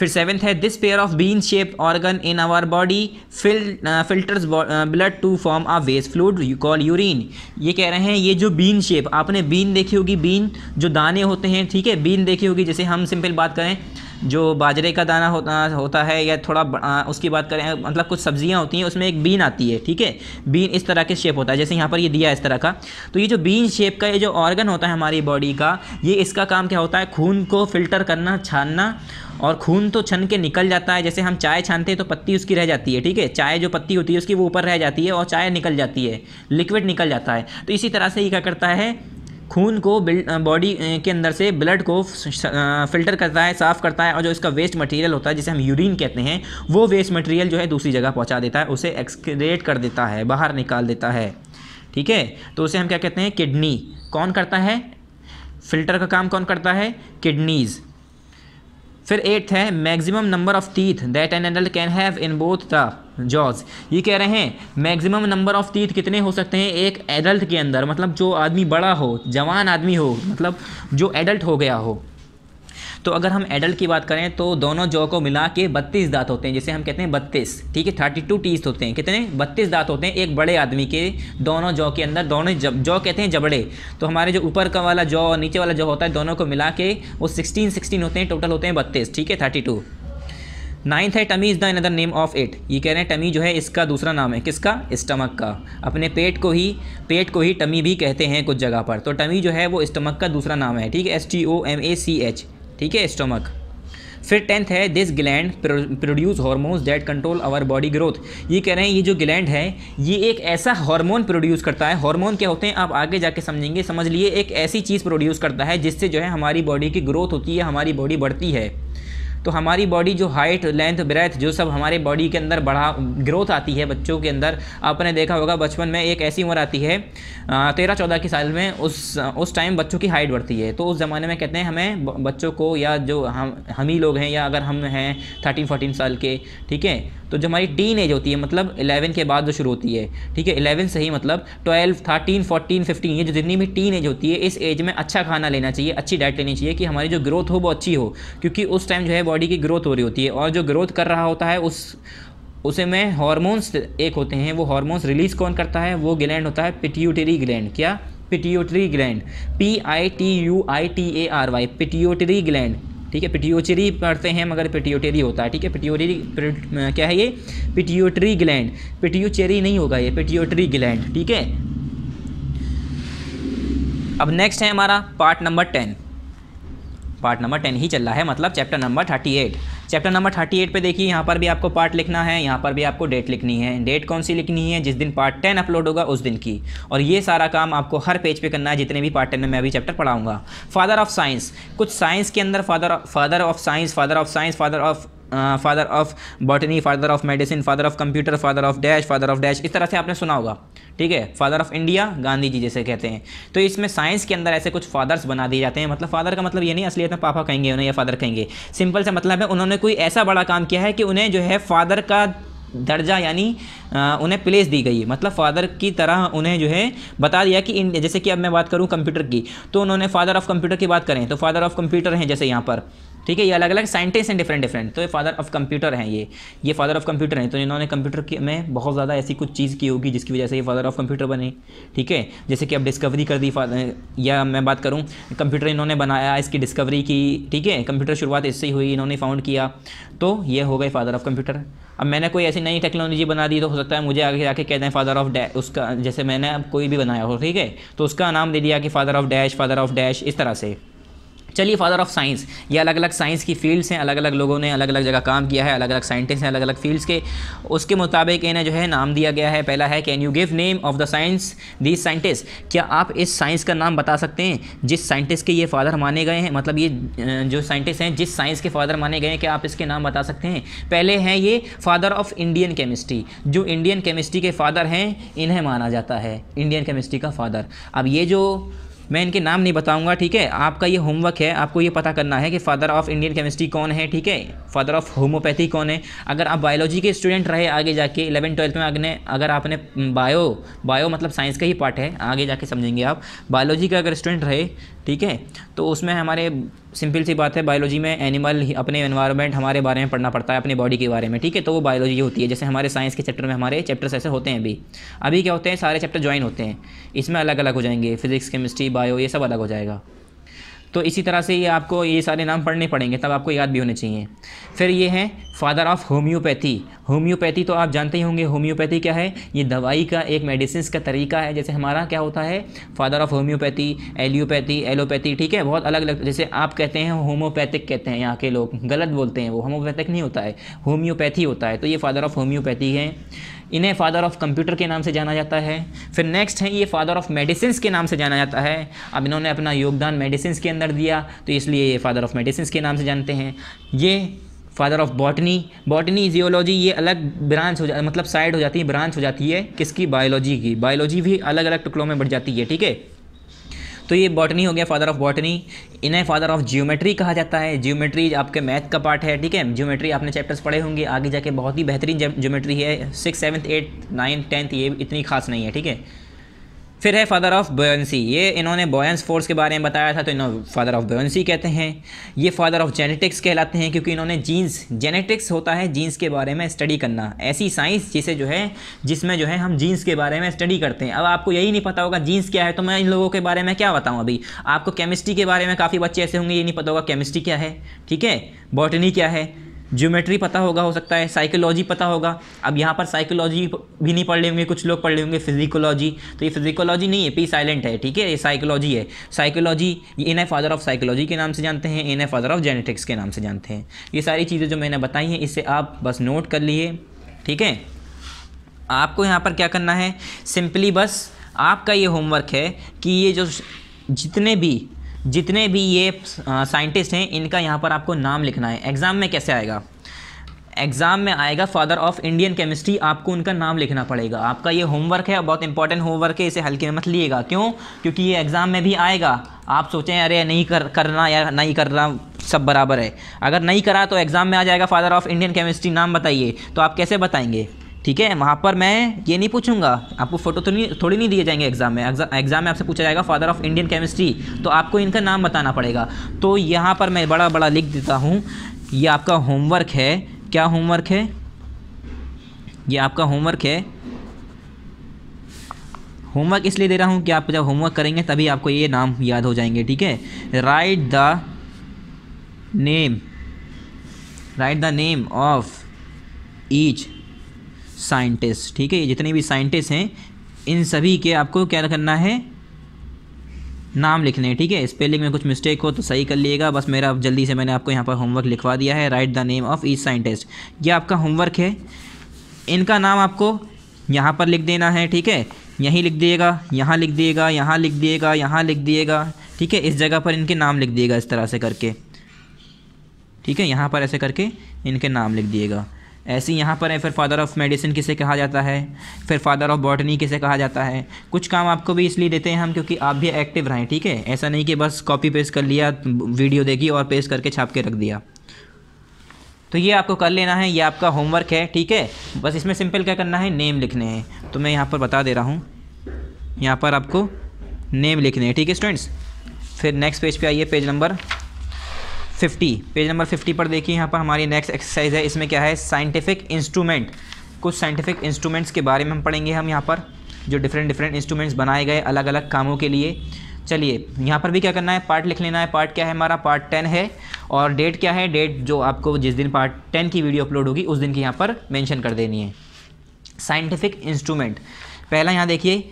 फिर सेवन्थ है this pair of bean shape organ in our body fil filters blood to form a waste fluid you call urine ये कह रहे हैं ये जो बीन शेप आपने बीन देखी होगी बीन जो दाने होते हैं ठीक है बीन देखी होगी जैसे हम सिंपल बात करें जो बाजरे का दाना होता होता है या थोड़ा आ, उसकी बात करें मतलब कुछ सब्जियां होती हैं उसमें एक बीन आती है ठीक है बीन इस तरह के शेप होता है जैसे यहाँ पर ये दिया है इस तरह का तो ये जो बीन शेप का ये जो ऑर्गन होता है हमारी बॉडी का ये इसका काम क्या होता है खून को फिल्टर करना छानना और खून तो छन के निकल जाता है जैसे हम चाय छानते हैं तो पत्ती उसकी रह जाती है ठीक है चाय जो पत्ती होती है उसकी वो ऊपर रह जाती है और चाय निकल जाती है लिक्विड निकल जाता है तो इसी तरह से ये क्या करता है खून को बॉडी के अंदर से ब्लड को फिल्टर करता है साफ़ करता है और जो इसका वेस्ट मटेरियल होता है जिसे हम यूरिन कहते हैं वो वेस्ट मटेरियल जो है दूसरी जगह पहुंचा देता है उसे एक्सक्रेट कर देता है बाहर निकाल देता है ठीक है तो उसे हम क्या कहते हैं किडनी कौन करता है फिल्टर का काम कौन करता है किडनीज़ फिर एट्थ है maximum number of teeth that an adult can have in both the jaws ये कह रहे हैं मैक्सिमम नंबर ऑफ टीथ कितने हो सकते हैं एक एडल्ट के अंदर मतलब जो आदमी बड़ा हो जवान आदमी हो मतलब जो एडल्ट हो गया हो तो अगर हम एडल्ट की बात करें तो दोनों जौ को मिला के बत्तीस दांत होते हैं जिसे हम कहते हैं बत्तीस ठीक है थर्टी टू टीस होते हैं कितने बत्तीस दांत होते हैं एक बड़े आदमी के दोनों जौ के अंदर दोनों जब जौ कहते हैं जबड़े तो हमारे जो ऊपर का वाला जौ और नीचे वाला जौ होता है दोनों को मिला के वो सिक्सटीन सिक्सटीन होते हैं टोटल होते हैं बत्तीस ठीक है थर्टी टू नाइन्थ है tummy is the another name of it ये कह रहे हैं टमी जो है इसका दूसरा नाम है किसका स्टमक का अपने पेट को ही पेट को ही टमी भी कहते हैं कुछ जगह पर तो टमी जो है वो स्टमक का दूसरा नाम है ठीक है S T O M A C H ठीक है स्टोमक फिर टेंथ है this gland produce hormones that control our body growth ये कह रहे हैं ये जो ग्लैंड है ये एक ऐसा हार्मोन प्रोड्यूस करता है हार्मोन क्या होते हैं आप आगे जाके समझेंगे समझ लिए एक ऐसी चीज़ प्रोड्यूस करता है जिससे जो है हमारी बॉडी की ग्रोथ होती है हमारी बॉडी बढ़ती है तो हमारी बॉडी जो हाइट लेंथ ब्रेथ जो सब हमारे बॉडी के अंदर बढ़ा ग्रोथ आती है बच्चों के अंदर आपने देखा होगा बचपन में एक ऐसी उम्र आती है तेरह चौदह के साल में उस उस टाइम बच्चों की हाइट बढ़ती है तो उस ज़माने में कहते हैं हमें बच्चों को या जो हम हम ही लोग हैं या अगर हम हैं थर्टीन फोर्टीन साल के ठीक है तो जो हमारी टीन एज होती है मतलब इलेवन के बाद जो शुरू होती है ठीक है इलेवन से ही मतलब ट्वेल्व थर्टीन फोर्टीन फिफ्टीन ये जो जितनी भी टीन एज होती है इस एज में अच्छा खाना लेना चाहिए अच्छी डाइट लेनी चाहिए कि हमारी जो ग्रोथ हो वो अच्छी हो क्योंकि उस टाइम जो है बॉडी की ग्रोथ हो रही होती है और जो ग्रोथ कर रहा होता है उस उसे में हॉर्मोन्स एक होते हैं वो हॉर्मोन्स रिलीज़ कौन करता है वो ग्लैंड होता है पिट्यूटरी ग्लैंड क्या pituitary gland P I T U I T A R Y pituitary gland ठीक है पिट्यूचरी पढ़ते हैं मगर पिट्यूटरी होता है ठीक है पिटियोटेरी क्या है ये पिट्यूटरी ग्लैंड पिटियोचेरी नहीं होगा ये पिटियोटरी ग्लैंड ठीक है अब नेक्स्ट है हमारा part number ten part number ten ही चल रहा है मतलब chapter number thirty eight chapter number thirty eight पर देखिए यहाँ पर भी आपको पार्ट लिखना है यहाँ पर भी आपको डेट लिखनी है डेट कौन सी लिखनी है जिस दिन पार्ट टेन अपलोड होगा उस दिन की और ये सारा काम आपको हर पेज पे करना है जितने भी पार्ट टेन में मैं अभी चैप्टर पढ़ाऊंगा फादर ऑफ साइंस कुछ साइंस के अंदर father father of science father of science father of father of botany father of medicine father of computer father of dash father of dash इस तरह से आपने सुना होगा ठीक है father of India Gandhi ji जैसे कहते हैं तो इसमें साइंस के अंदर ऐसे कुछ फादर्स बना दिए जाते हैं मतलब फादर का मतलब ये नहीं असलियत में पापा कहेंगे उन्हें या फादर कहेंगे सिंपल सा मतलब है उन्होंने कोई ऐसा बड़ा काम किया है कि उन्हें जो है फादर का दर्जा यानी उन्हें प्लेस दी गई मतलब फ़ादर की तरह उन्हें जो है बता दिया कि जैसे कि अब मैं बात करूँ कंप्यूटर की तो उन्होंने फादर ऑफ कंप्यूटर की बात करें तो फादर ऑफ कंप्यूटर हैं जैसे यहाँ पर ठीक है ये अलग अलग साइंटिस्ट हैं डिफरेंट डिफरेंट तो ये फादर ऑफ कंप्यूटर हैं ये ये फादर ऑफ कंप्यूटर हैं तो इन्होंने कंप्यूटर में बहुत ज़्यादा ऐसी कुछ चीज़ की होगी जिसकी वजह से ये फादर ऑफ कंप्यूटर बने ठीक है जैसे कि अब डिस्कवरी कर दी या मैं बात करूँ कंप्यूटर इन्होंने बनाया इसकी डिस्कवरी की ठीक है कंप्यूटर शुरुआत इससे ही हुई इन्होंने फाउंड किया तो ये हो गए फादर ऑफ कंप्यूटर अब मैंने कोई ऐसी नई टेक्नोलॉजी बना दी तो हो सकता है मुझे आगे जाके कहते हैं फादर ऑफ डैश उसका जैसे मैंने अब कोई भी बनाया हो ठीक है तो उसका नाम दे दिया कि father of dash father of dash इस तरह से चलिए फादर ऑफ साइंस ये अलग अलग साइंस की फील्ड्स हैं अलग अलग लोगों ने अलग अलग जगह काम किया है अलग अलग साइंटिस्ट हैं अलग अलग फील्ड्स के उसके मुताबिक इन्हें जो है नाम दिया गया है पहला है can you give name of the science this scientist क्या आप इस साइंस का नाम बता सकते हैं जिस साइंटिस्ट के ये फादर माने गए हैं मतलब ये जो साइंटिस्ट हैं जिस साइंस के फादर माने गए हैं क्या आप इसके नाम बता सकते हैं पहले हैं ये फादर ऑफ इंडियन केमिस्ट्री जो इंडियन केमिस्ट्री के फादर हैं इन्हें माना जाता है इंडियन केमिस्ट्री का फादर अब ये जो मैं इनके नाम नहीं बताऊँगा ठीक है आपका ये होमवर्क है आपको ये पता करना है कि फादर ऑफ इंडियन केमिस्ट्री कौन है ठीक है फादर ऑफ होम्योपैथी कौन है अगर आप बायोलॉजी के स्टूडेंट रहे आगे जाके इलेवन ट्वेल्थ में अगने अगर आपने बायो बायो मतलब साइंस का ही पार्ट है आगे जाके समझेंगे आप बायोलॉजी का अगर स्टूडेंट रहे ठीक है तो उसमें हमारे सिंपल सी बात है बायोलॉजी में एनिमल अपने एनवायरनमेंट हमारे बारे में पढ़ना पड़ता है अपनी बॉडी के बारे में ठीक है तो वो बायोलॉजी होती है जैसे हमारे साइंस के चैप्टर में हमारे चैप्टर्स ऐसे होते हैं अभी अभी क्या होते हैं सारे चैप्टर ज्वाइन होते हैं इसमें अलग अलग हो जाएंगे फिजिक्स केमिस्ट्री बायो ये सब अलग हो जाएगा तो इसी तरह से ये आपको ये सारे नाम पढ़ने पड़ेंगे तब आपको याद भी होने चाहिए फिर ये हैं फादर ऑफ होम्योपैथी होम्योपैथी तो आप जानते ही होंगे होम्योपैथी क्या है ये दवाई का एक मेडिसिन का तरीका है जैसे हमारा क्या होता है father of homeopathy allopathy allopathy ठीक है बहुत अलग अलग जैसे आप कहते हैं होम्योपैथिक कहते हैं यहाँ के लोग गलत बोलते हैं वो होम्योपैथिक नहीं होता है होम्योपैथी होता है तो ये फादर ऑफ होम्योपैथी है इन्हें फादर ऑफ कंप्यूटर के नाम से जाना जाता है फिर नेक्स्ट है ये फादर ऑफ मेडिसिन के नाम से जाना जाता है अब इन्होंने अपना योगदान मेडिसिन के अंदर दिया तो इसलिए ये फादर ऑफ मेडिसिन के नाम से जानते हैं ये father of botany botany geology ये अलग ब्रांच हो जा मतलब साइड हो जाती है ब्रांच हो जाती है किसकी बायोलॉजी की बायोलॉजी भी अलग अलग टुकड़ों में बढ़ जाती है ठीक है तो ये बॉटनी हो गया फादर ऑफ बॉटनी इन्हें फादर ऑफ जियोमेट्री कहा जाता है जियोमेट्री आपके मैथ का पार्ट है ठीक है जियोमेट्री आपने चैप्टर्स पढ़े होंगे आगे जाके बहुत ही बेहतरीन जियोमेट्री है six seventh eighth ninth tenth ये इतनी खास नहीं है ठीक है फिर है फादर ऑफ बोयंसी ये इन्होंने बोयंस फोर्स के बारे में बताया था तो इन्होंने फादर ऑफ बोयंसी कहते हैं ये फादर ऑफ जेनेटिक्स कहलाते हैं क्योंकि इन्होंने जीन्स जेनेटिक्स होता है जीन्स के बारे में स्टडी करना ऐसी साइंस जिसे जो है जिसमें जो है हम जीन्स के बारे में स्टडी करते हैं अब आपको यही नहीं पता होगा जीन्स क्या है तो मैं इन लोगों के बारे में क्या बताऊँ अभी आपको केमिस्ट्री के बारे में काफ़ी बच्चे ऐसे होंगे ये नहीं पता होगा केमिस्ट्री क्या है ठीक है बॉटनी क्या है ज्योमेट्री पता होगा हो सकता है साइकोलॉजी पता होगा अब यहाँ पर साइकोलॉजी भी नहीं पढ़ लेंगे कुछ लोग पढ़ लेंगे फिजिकोलॉजी तो ये फिजिकोलॉजी नहीं है पी साइलेंट है ठीक है ये साइकोलॉजी है साइकोलॉजी ये ए फादर ऑफ साइकोलॉजी के नाम से जानते हैं ए फादर ऑफ जेनेटिक्स के नाम से जानते हैं ये सारी चीज़ें जो मैंने बताई हैं इससे आप बस नोट कर लिए ठीक है आपको यहाँ पर क्या करना है सिंपली बस आपका ये होमवर्क है कि ये जो जितने भी जितने भी ये साइंटिस्ट हैं इनका यहाँ पर आपको नाम लिखना है एग्ज़ाम में कैसे आएगा एग्ज़ाम में आएगा फादर ऑफ इंडियन केमिस्ट्री आपको उनका नाम लिखना पड़ेगा आपका ये होमवर्क है बहुत इंपॉर्टेंट होमवर्क है इसे हल्के में मत लिएगा क्यों क्योंकि ये एग्ज़ाम में भी आएगा आप सोचें अरे नहीं कर करना या नहीं करना सब बराबर है अगर नहीं करा तो एग्ज़ाम में आ जाएगा फादर ऑफ इंडियन केमिस्ट्री नाम बताइए तो आप कैसे बताएंगे ठीक है वहाँ पर मैं ये नहीं पूछूंगा आपको फ़ोटो तो नहीं थोड़ी नहीं दिए जाएंगे एग्ज़ाम में एग्ज़ाम में आपसे पूछा जाएगा फादर ऑफ इंडियन केमिस्ट्री तो आपको इनका नाम बताना पड़ेगा तो यहाँ पर मैं बड़ा बड़ा लिख देता हूँ ये आपका होमवर्क है क्या होमवर्क है ये आपका होमवर्क है होमवर्क इसलिए दे रहा हूँ कि आप जब होमवर्क करेंगे तभी आपको ये नाम याद हो जाएंगे ठीक है write the name write the name of each scientist ठीक है ये जितने भी साइंटिस्ट हैं इन सभी के आपको क्या करना है नाम लिखने हैं ठीक है स्पेलिंग में कुछ मिस्टेक हो तो सही कर लिएगा बस मेरा जल्दी से मैंने आपको यहाँ पर होमवर्क लिखवा दिया है write the name of each scientist ये आपका होमवर्क है इनका नाम आपको यहाँ पर लिख देना है ठीक है यहीं लिख दिएगा यहाँ लिख दिएगा यहाँ लिख दिएगा यहाँ लिख दिएगा ठीक है इस जगह पर इनके नाम लिख दिएगा इस तरह से करके ठीक है यहाँ पर ऐसे करके इनके नाम लिख दिएगा ऐसे यहाँ पर है फिर फादर ऑफ मेडिसिन किसे कहा जाता है फिर फादर ऑफ बॉटनी किसे कहा जाता है कुछ काम आपको भी इसलिए देते हैं हम क्योंकि आप भी एक्टिव रहें ठीक है ऐसा नहीं कि बस कॉपी पेस्ट कर लिया वीडियो देखी और पेस्ट करके छाप के रख दिया तो ये आपको कर लेना है ये आपका होमवर्क है ठीक है बस इसमें सिंपल क्या करना है नेम लिखने हैं तो मैं यहाँ पर बता दे रहा हूँ यहाँ पर आपको नेम लिखने हैं ठीक है स्टूडेंट्स फिर नेक्स्ट पेज पर आइए पेज नंबर 50 पेज नंबर 50 पर देखिए यहाँ पर हमारी नेक्स्ट एक्सरसाइज है इसमें क्या है साइंटिफिक इंस्ट्रूमेंट कुछ साइंटिफिक इंस्ट्रूमेंट्स के बारे में हम पढ़ेंगे हम यहाँ पर जो डिफरेंट डिफरेंट इंस्ट्रूमेंट्स बनाए गए अलग अलग कामों के लिए चलिए यहाँ पर भी क्या करना है पार्ट लिख लेना है पार्ट क्या है हमारा पार्ट टेन है और डेट क्या है डेट जो आपको जिस दिन पार्ट टेन की वीडियो अपलोड होगी उस दिन की यहाँ पर मैंशन कर देनी है साइंटिफिक इंस्ट्रूमेंट पहला यहाँ देखिए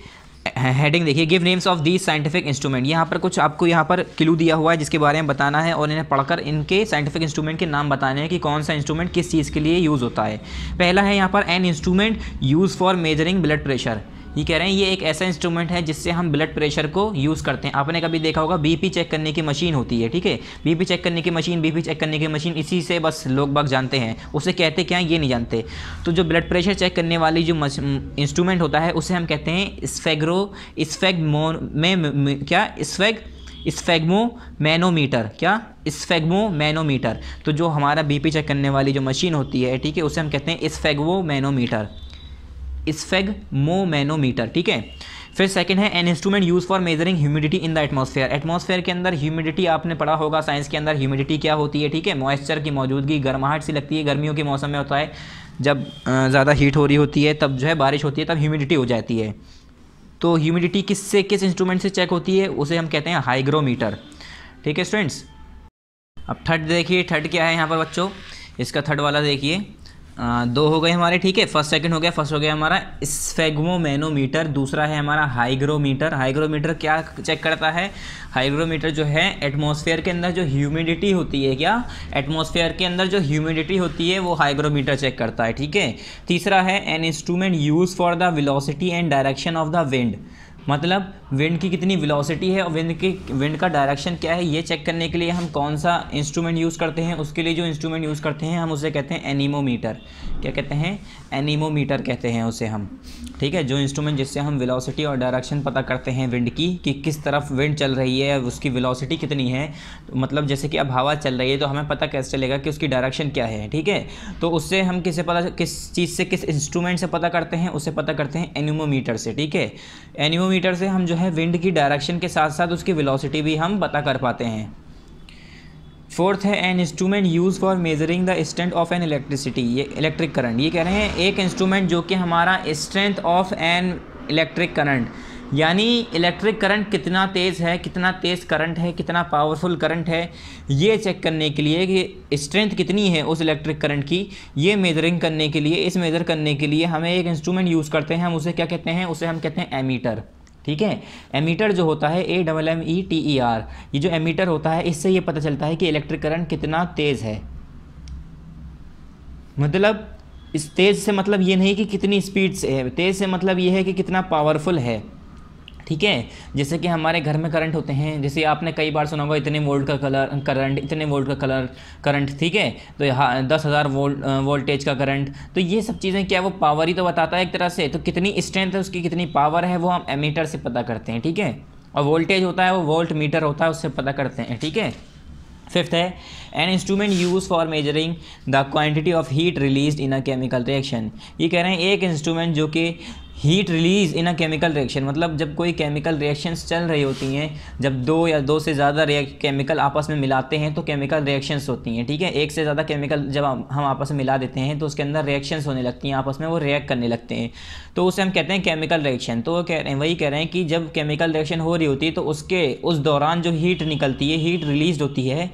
हेडिंग देखिए give names of these scientific instrument यहाँ पर कुछ आपको यहाँ पर क्लू दिया हुआ है जिसके बारे में बताना है और इन्हें पढ़कर इनके साइंटिफिक इंस्ट्रूमेंट के नाम बताने हैं कि कौन सा इंस्ट्रूमेंट किस चीज़ के लिए यूज़ होता है पहला है यहाँ पर an instrument use for measuring blood pressure ये कह रहे हैं ये एक ऐसा इंस्ट्रूमेंट है जिससे हम ब्लड प्रेशर को यूज़ करते हैं आपने कभी देखा होगा बीपी चेक करने की मशीन होती है ठीक है बीपी चेक करने की मशीन बीपी चेक करने की मशीन इसी से बस लोग बाग जानते हैं उसे कहते क्या ये नहीं जानते तो जो ब्लड प्रेशर चेक करने वाली जो इंस्ट्रूमेंट होता है उसे हम कहते हैं स्फेग्रो स्फेगमो में, में क्या स्फेग स्फेगमो मैनोमीटर क्या स्फेगमो मैनोमीटर तो जो हमारा बीपी चेक करने वाली जो मशीन होती है ठीक है उसे हम कहते हैं स्फेगवो मैनोमीटर स्फेग मोमैनोमीटर ठीक है फिर सेकंड है an instrument use for measuring humidity in the atmosphere atmosphere के अंदर ह्यूमिडिटी आपने पढ़ा होगा साइंस के अंदर ह्यूमिडिटी क्या होती है ठीक है मॉइस्चर की मौजूदगी गर्माहट सी लगती है गर्मियों के मौसम में होता है जब ज़्यादा हीट हो रही होती है तब जो है बारिश होती है तब ह्यूमिडिटी हो जाती है तो ह्यूमिडिटी किससे किस इंस्ट्रूमेंट से चेक होती है उसे हम कहते हैं हाइग्रोमीटर ठीक है स्टूडेंट्स अब थर्ड देखिए थर्ड क्या है यहाँ पर बच्चों इसका थर्ड वाला देखिए आ, दो हो गए हमारे ठीक है फर्स्ट सेकंड हो गया फर्स्ट हो गया हमारा स्फेगमोमेनोमीटर दूसरा है हमारा हाइग्रोमीटर हाइग्रोमीटर क्या चेक करता है हाइग्रोमीटर जो है एटमॉस्फेयर के अंदर जो ह्यूमिडिटी होती है क्या एटमॉस्फेयर के अंदर जो ह्यूमिडिटी होती है वो हाइग्रोमीटर चेक करता है ठीक है तीसरा है an instrument use for the velocity and direction of the wind मतलब विंड की कितनी वेलोसिटी है और विंड की विंड का डायरेक्शन क्या है ये चेक करने के लिए हम कौन सा इंस्ट्रूमेंट यूज़ करते हैं उसके लिए जो इंस्ट्रूमेंट यूज़ करते हैं हम उसे कहते हैं एनीमोमीटर क्या कहते हैं एनीमोमीटर कहते हैं उसे हम ठीक है जो इंस्ट्रूमेंट जिससे हम विलोसिटी और डायरेक्शन पता करते हैं विंड की कि किस तरफ विंड चल रही है उसकी विलोसिटी कितनी है मतलब जैसे कि अब हवा चल रही है तो हमें पता कैसे चलेगा कि उसकी डायरेक्शन क्या है ठीक है तो उससे हम किसे पता किस चीज़ से किस इंस्ट्रूमेंट से पता करते हैं उसे पता करते हैं एनिमोमीटर से ठीक है एनीमोमीटर मीटर से हम जो है विंड की डायरेक्शन के साथ साथ उसकी वेलोसिटी भी हम पता कर पाते हैं फोर्थ है an instrument use for measuring the strength of an electricity ये इलेक्ट्रिक करंट ये कह रहे हैं एक इंस्ट्रूमेंट जो कि हमारा strength of an electric current यानी इलेक्ट्रिक करंट कितना तेज़ है कितना तेज़ करंट है कितना पावरफुल करंट है ये चेक करने के लिए कि स्ट्रेंथ कितनी है उस इलेक्ट्रिक करंट की ये मेजरिंग करने के लिए इस मेज़र करने के लिए हमें एक इंस्ट्रूमेंट यूज़ करते हैं हम उसे क्या कहते हैं उसे हम कहते हैं एमीटर ठीक है एमीटर जो होता है A double M E T E R ये जो एमीटर होता है इससे ये पता चलता है कि इलेक्ट्रिक करंट कितना तेज़ है मतलब इस तेज़ से मतलब ये नहीं कि कितनी स्पीड से है तेज़ से मतलब ये है कि कितना पावरफुल है ठीक है जैसे कि हमारे घर में करंट होते हैं जैसे आपने कई बार सुना होगा इतने वोल्ट का कलर करंट इतने वोल्ट का कलर करंट ठीक है तो यहाँ दस हज़ार वोल्ट वोल्टेज का करंट तो ये सब चीज़ें क्या वो पावर ही तो बताता है एक तरह से तो कितनी स्ट्रेंथ है उसकी कितनी पावर है वो हम एमीटर से पता करते हैं ठीक है और वोल्टेज होता है वो वोल्ट मीटर होता है उससे पता करते हैं ठीक है फिफ्थ है an instrument use for measuring the quantity of heat release in a chemical reaction ये कह रहे हैं एक इंस्ट्रूमेंट जो कि heat release in a chemical reaction मतलब जब कोई केमिकल रिएक्शंस चल रही होती हैं जब दो या दो से ज़्यादा केमिकल आपस में मिलाते हैं तो केमिकल रिएक्शंस होती हैं ठीक है एक से ज़्यादा केमिकल जब हम आपस में मिला देते हैं तो उसके अंदर रिएक्शंस होने लगती हैं आपस में वो रिएक्ट करने लगते हैं तो उसे हम कहते हैं केमिकल रिएक्शन तो कह रहे हैं वही कह रहे हैं कि जब केमिकल रिएक्शन हो रही होती है तो उसके उस दौरान जो हीट निकलती है हीट रिलीज होती है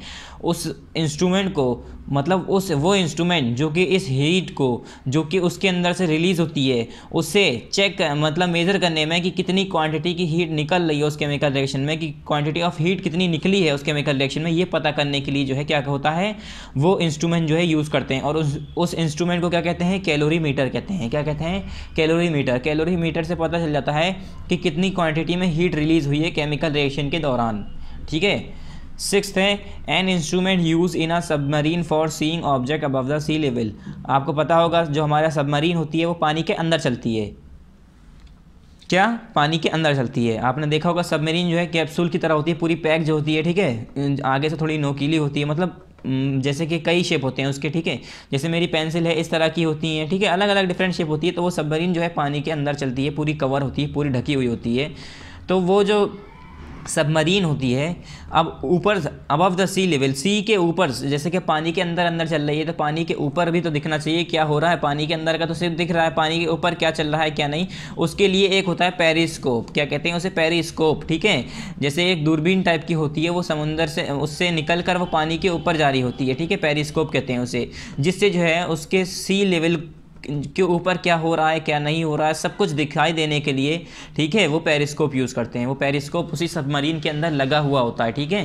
उस इंस्ट्रूमेंट को मतलब उस वो इंस्ट्रूमेंट जो कि इस हीट को जो कि उसके अंदर से रिलीज़ होती है उसे चेक मतलब मेज़र करने में कि कितनी क्वांटिटी की हीट निकल रही है उस केमिकल रिएक्शन में कि क्वांटिटी ऑफ हीट कितनी निकली है उस केमिकल रिएक्शन में ये पता करने के लिए जो है क्या होता है वो इंस्ट्रूमेंट जो है यूज़ करते हैं और उस उस इंस्ट्रूमेंट को क्या कहते हैं कैलोरी मीटर कहते हैं क्या कहते हैं कैलोरी मीटर कैलोरी मीटर से पता चल जाता है कि कितनी क्वान्टिटी में हीट रिलीज़ हुई है केमिकल रिएक्शन के दौरान ठीक है सिक्स है an instrument use in a submarine for seeing object above the sea level आपको पता होगा जो हमारा सबमरीन होती है वो पानी के अंदर चलती है क्या पानी के अंदर चलती है आपने देखा होगा सबमरीन जो है कैप्सूल की तरह होती है पूरी पैक जो होती है ठीक है आगे से थोड़ी नोकीली होती है मतलब जैसे कि कई शेप होते हैं उसके ठीक है जैसे मेरी पेंसिल है इस तरह की होती है ठीक है अलग अलग डिफरेंट शेप होती है तो वो सबमरीन जो है पानी के अंदर चलती है पूरी कवर होती है पूरी ढकी हुई होती है तो वो जो सबमरीन होती है अब ऊपर above the sea level sea के ऊपर जैसे कि पानी के अंदर अंदर चल रही है तो पानी के ऊपर भी तो दिखना चाहिए क्या हो रहा है पानी के अंदर का तो सिर्फ दिख रहा है पानी के ऊपर क्या चल रहा है क्या नहीं उसके लिए एक होता है पेरिस्कोप क्या कहते हैं उसे पेरिस्कोप ठीक है जैसे एक दूरबीन टाइप की होती है वो समुंदर से उससे निकल कर वो पानी के ऊपर जारी होती है ठीक है पेरीस्कोप कहते हैं उसे जिससे जो है उसके सी लेवल के ऊपर क्या हो रहा है क्या नहीं हो रहा है सब कुछ दिखाई देने के लिए ठीक है वो पेरिस्कोप यूज़ करते हैं वो पेरिस्कोप उसी सबमरीन के अंदर लगा हुआ होता है ठीक है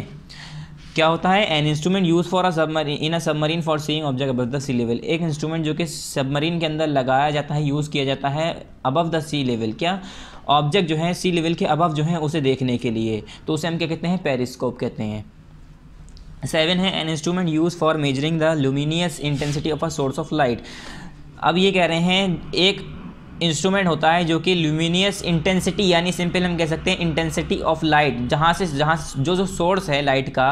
क्या होता है an instrument use for a submarine in a submarine for seeing object above the sea level एक इंस्ट्रूमेंट जो कि सबमरीन के अंदर लगाया जाता है यूज़ किया जाता है अबव द सी लेवल क्या ऑब्जेक्ट जो है सी लेवल के अबव जो है उसे देखने के लिए तो उसे हम क्या कहते हैं पेरिस्कोप कहते हैं सेवन है an instrument use for measuring the luminous intensity of a source of light अब ये कह रहे हैं एक इंस्ट्रूमेंट होता है जो कि ल्यूमिनियस इंटेंसिटी यानी सिंपल हम कह सकते हैं इंटेंसिटी ऑफ लाइट जहाँ से जहाँ जो जो सोर्स है लाइट का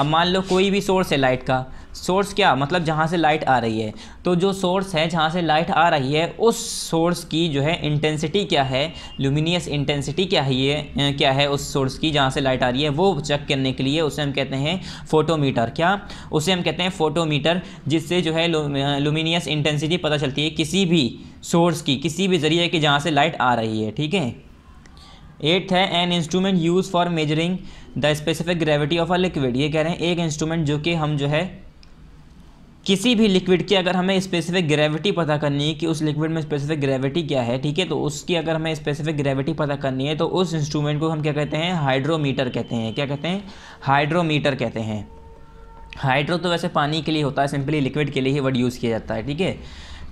अब मान लो कोई भी सोर्स है लाइट का सोर्स क्या मतलब जहाँ से लाइट आ रही है तो जो सोर्स है जहाँ से लाइट आ रही है उस सोर्स की जो है इंटेंसिटी क्या है ल्यूमिनियस इंटेंसिटी क्या है ये क्या है उस सोर्स की जहाँ से लाइट आ रही है वो चेक करने के लिए उसे हम कहते हैं फोटोमीटर क्या उसे हम कहते हैं फोटोमीटर जिससे जो है लुमिनियस इंटेंसिटी पता चलती है किसी भी सोर्स की किसी भी ज़रिए कि जहाँ से लाइट आ रही है ठीक है एट्थ है an instrument use for measuring the specific gravity of a liquid ये कह रहे हैं एक इंस्ट्रूमेंट जो कि हम जो है किसी भी लिक्विड की अगर हमें स्पेसिफिक ग्रेविटी पता करनी है कि उस लिक्विड में स्पेसिफिक ग्रेविटी क्या है ठीक है तो उसकी अगर हमें स्पेसिफिक ग्रेविटी पता करनी है तो उस इंस्ट्रूमेंट को हम क्या कहते हैं हाइड्रोमीटर कहते हैं क्या कहते हैं हाइड्रोमीटर कहते हैं हाइड्रो तो वैसे पानी के लिए होता है सिंपली लिक्विड के लिए ही वर्ड यूज़ किया जाता है ठीक है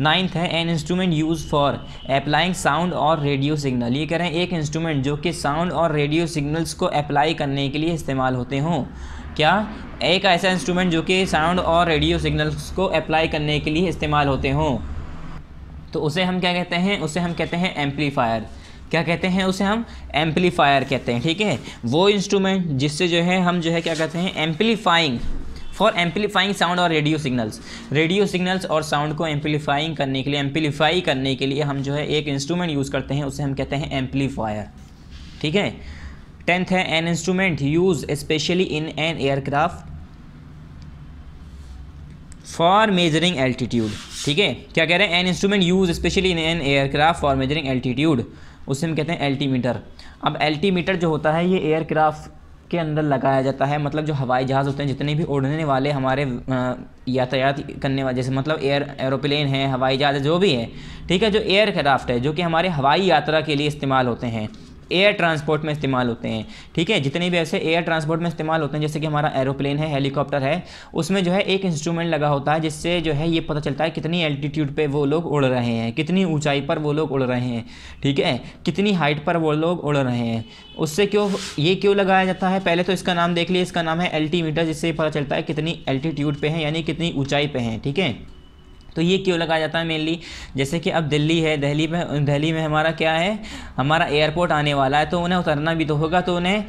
नाइन्थ है an instrument use for applying sound और रेडियो सिग्नल ये कह रहे हैं एक इंस्ट्रूमेंट जो कि साउंड और रेडियो सिग्नल्स को अप्लाई करने के लिए इस्तेमाल होते हों क्या एक ऐसा इंस्ट्रूमेंट जो कि साउंड और रेडियो सिग्नल्स को अप्लाई करने के लिए इस्तेमाल होते हों तो उसे हम क्या कहते हैं उसे हम कहते हैं एम्पलीफायर क्या कहते हैं उसे हम एम्पलीफायर कहते हैं ठीक है वो इंस्ट्रूमेंट जिससे जो है हम जो है क्या कहते हैं एम्पलीफाइंग फॉर एम्पलीफाइंग साउंड और रेडियो सिग्नल्स रेडियो सिग्नल्स और साउंड को एम्पलीफाइंग करने के लिए एम्पलीफाई करने के लिए हम जो है एक इंस्ट्रूमेंट यूज़ करते हैं उसे हम कहते हैं एम्पलीफायर ठीक है टेंथ है an instrument use specially in an aircraft for measuring altitude ठीक है क्या कह रहे हैं an instrument use specially in an aircraft for measuring altitude उसे हम कहते हैं एल्टीमीटर अब एल्टीमीटर जो होता है ये एयरक्राफ्ट के अंदर लगाया जाता है मतलब जो हवाई जहाज़ होते हैं जितने भी उड़ने वाले हमारे यातायात करने वाले जैसे मतलब एयर एरोप्लेन है हवाई जहाज़ जो भी है ठीक है जो एयरक्राफ्ट है जो कि हमारे हवाई यात्रा के लिए इस्तेमाल होते हैं एयर ट्रांसपोर्ट में इस्तेमाल होते हैं ठीक है जितने भी ऐसे एयर ट्रांसपोर्ट में इस्तेमाल होते हैं जैसे कि हमारा एरोप्लेन है हेलीकॉप्टर है उसमें जो है एक इंस्ट्रूमेंट लगा होता है जिससे जो है ये पता चलता है कितनी एल्टीट्यूड पर वो लोग उड़ रहे हैं कितनी ऊँचाई पर वो लोग उड़ रहे हैं ठीक है कितनी हाइट पर वो लोग उड़ रहे हैं उससे क्यों ये क्यों लगाया जाता है पहले तो इसका नाम देख लिए इसका नाम है एल्टीमीटर जिससे पता चलता है कितनी एल्टीट्यूड पर है यानी कितनी ऊँचाई पर हैं ठीक है तो ये क्यों लगाया जाता है मेनली जैसे कि अब दिल्ली है दिल्ली में दिल्ली में हमारा क्या है हमारा एयरपोर्ट आने वाला है तो उन्हें उतरना भी तो होगा तो उन्हें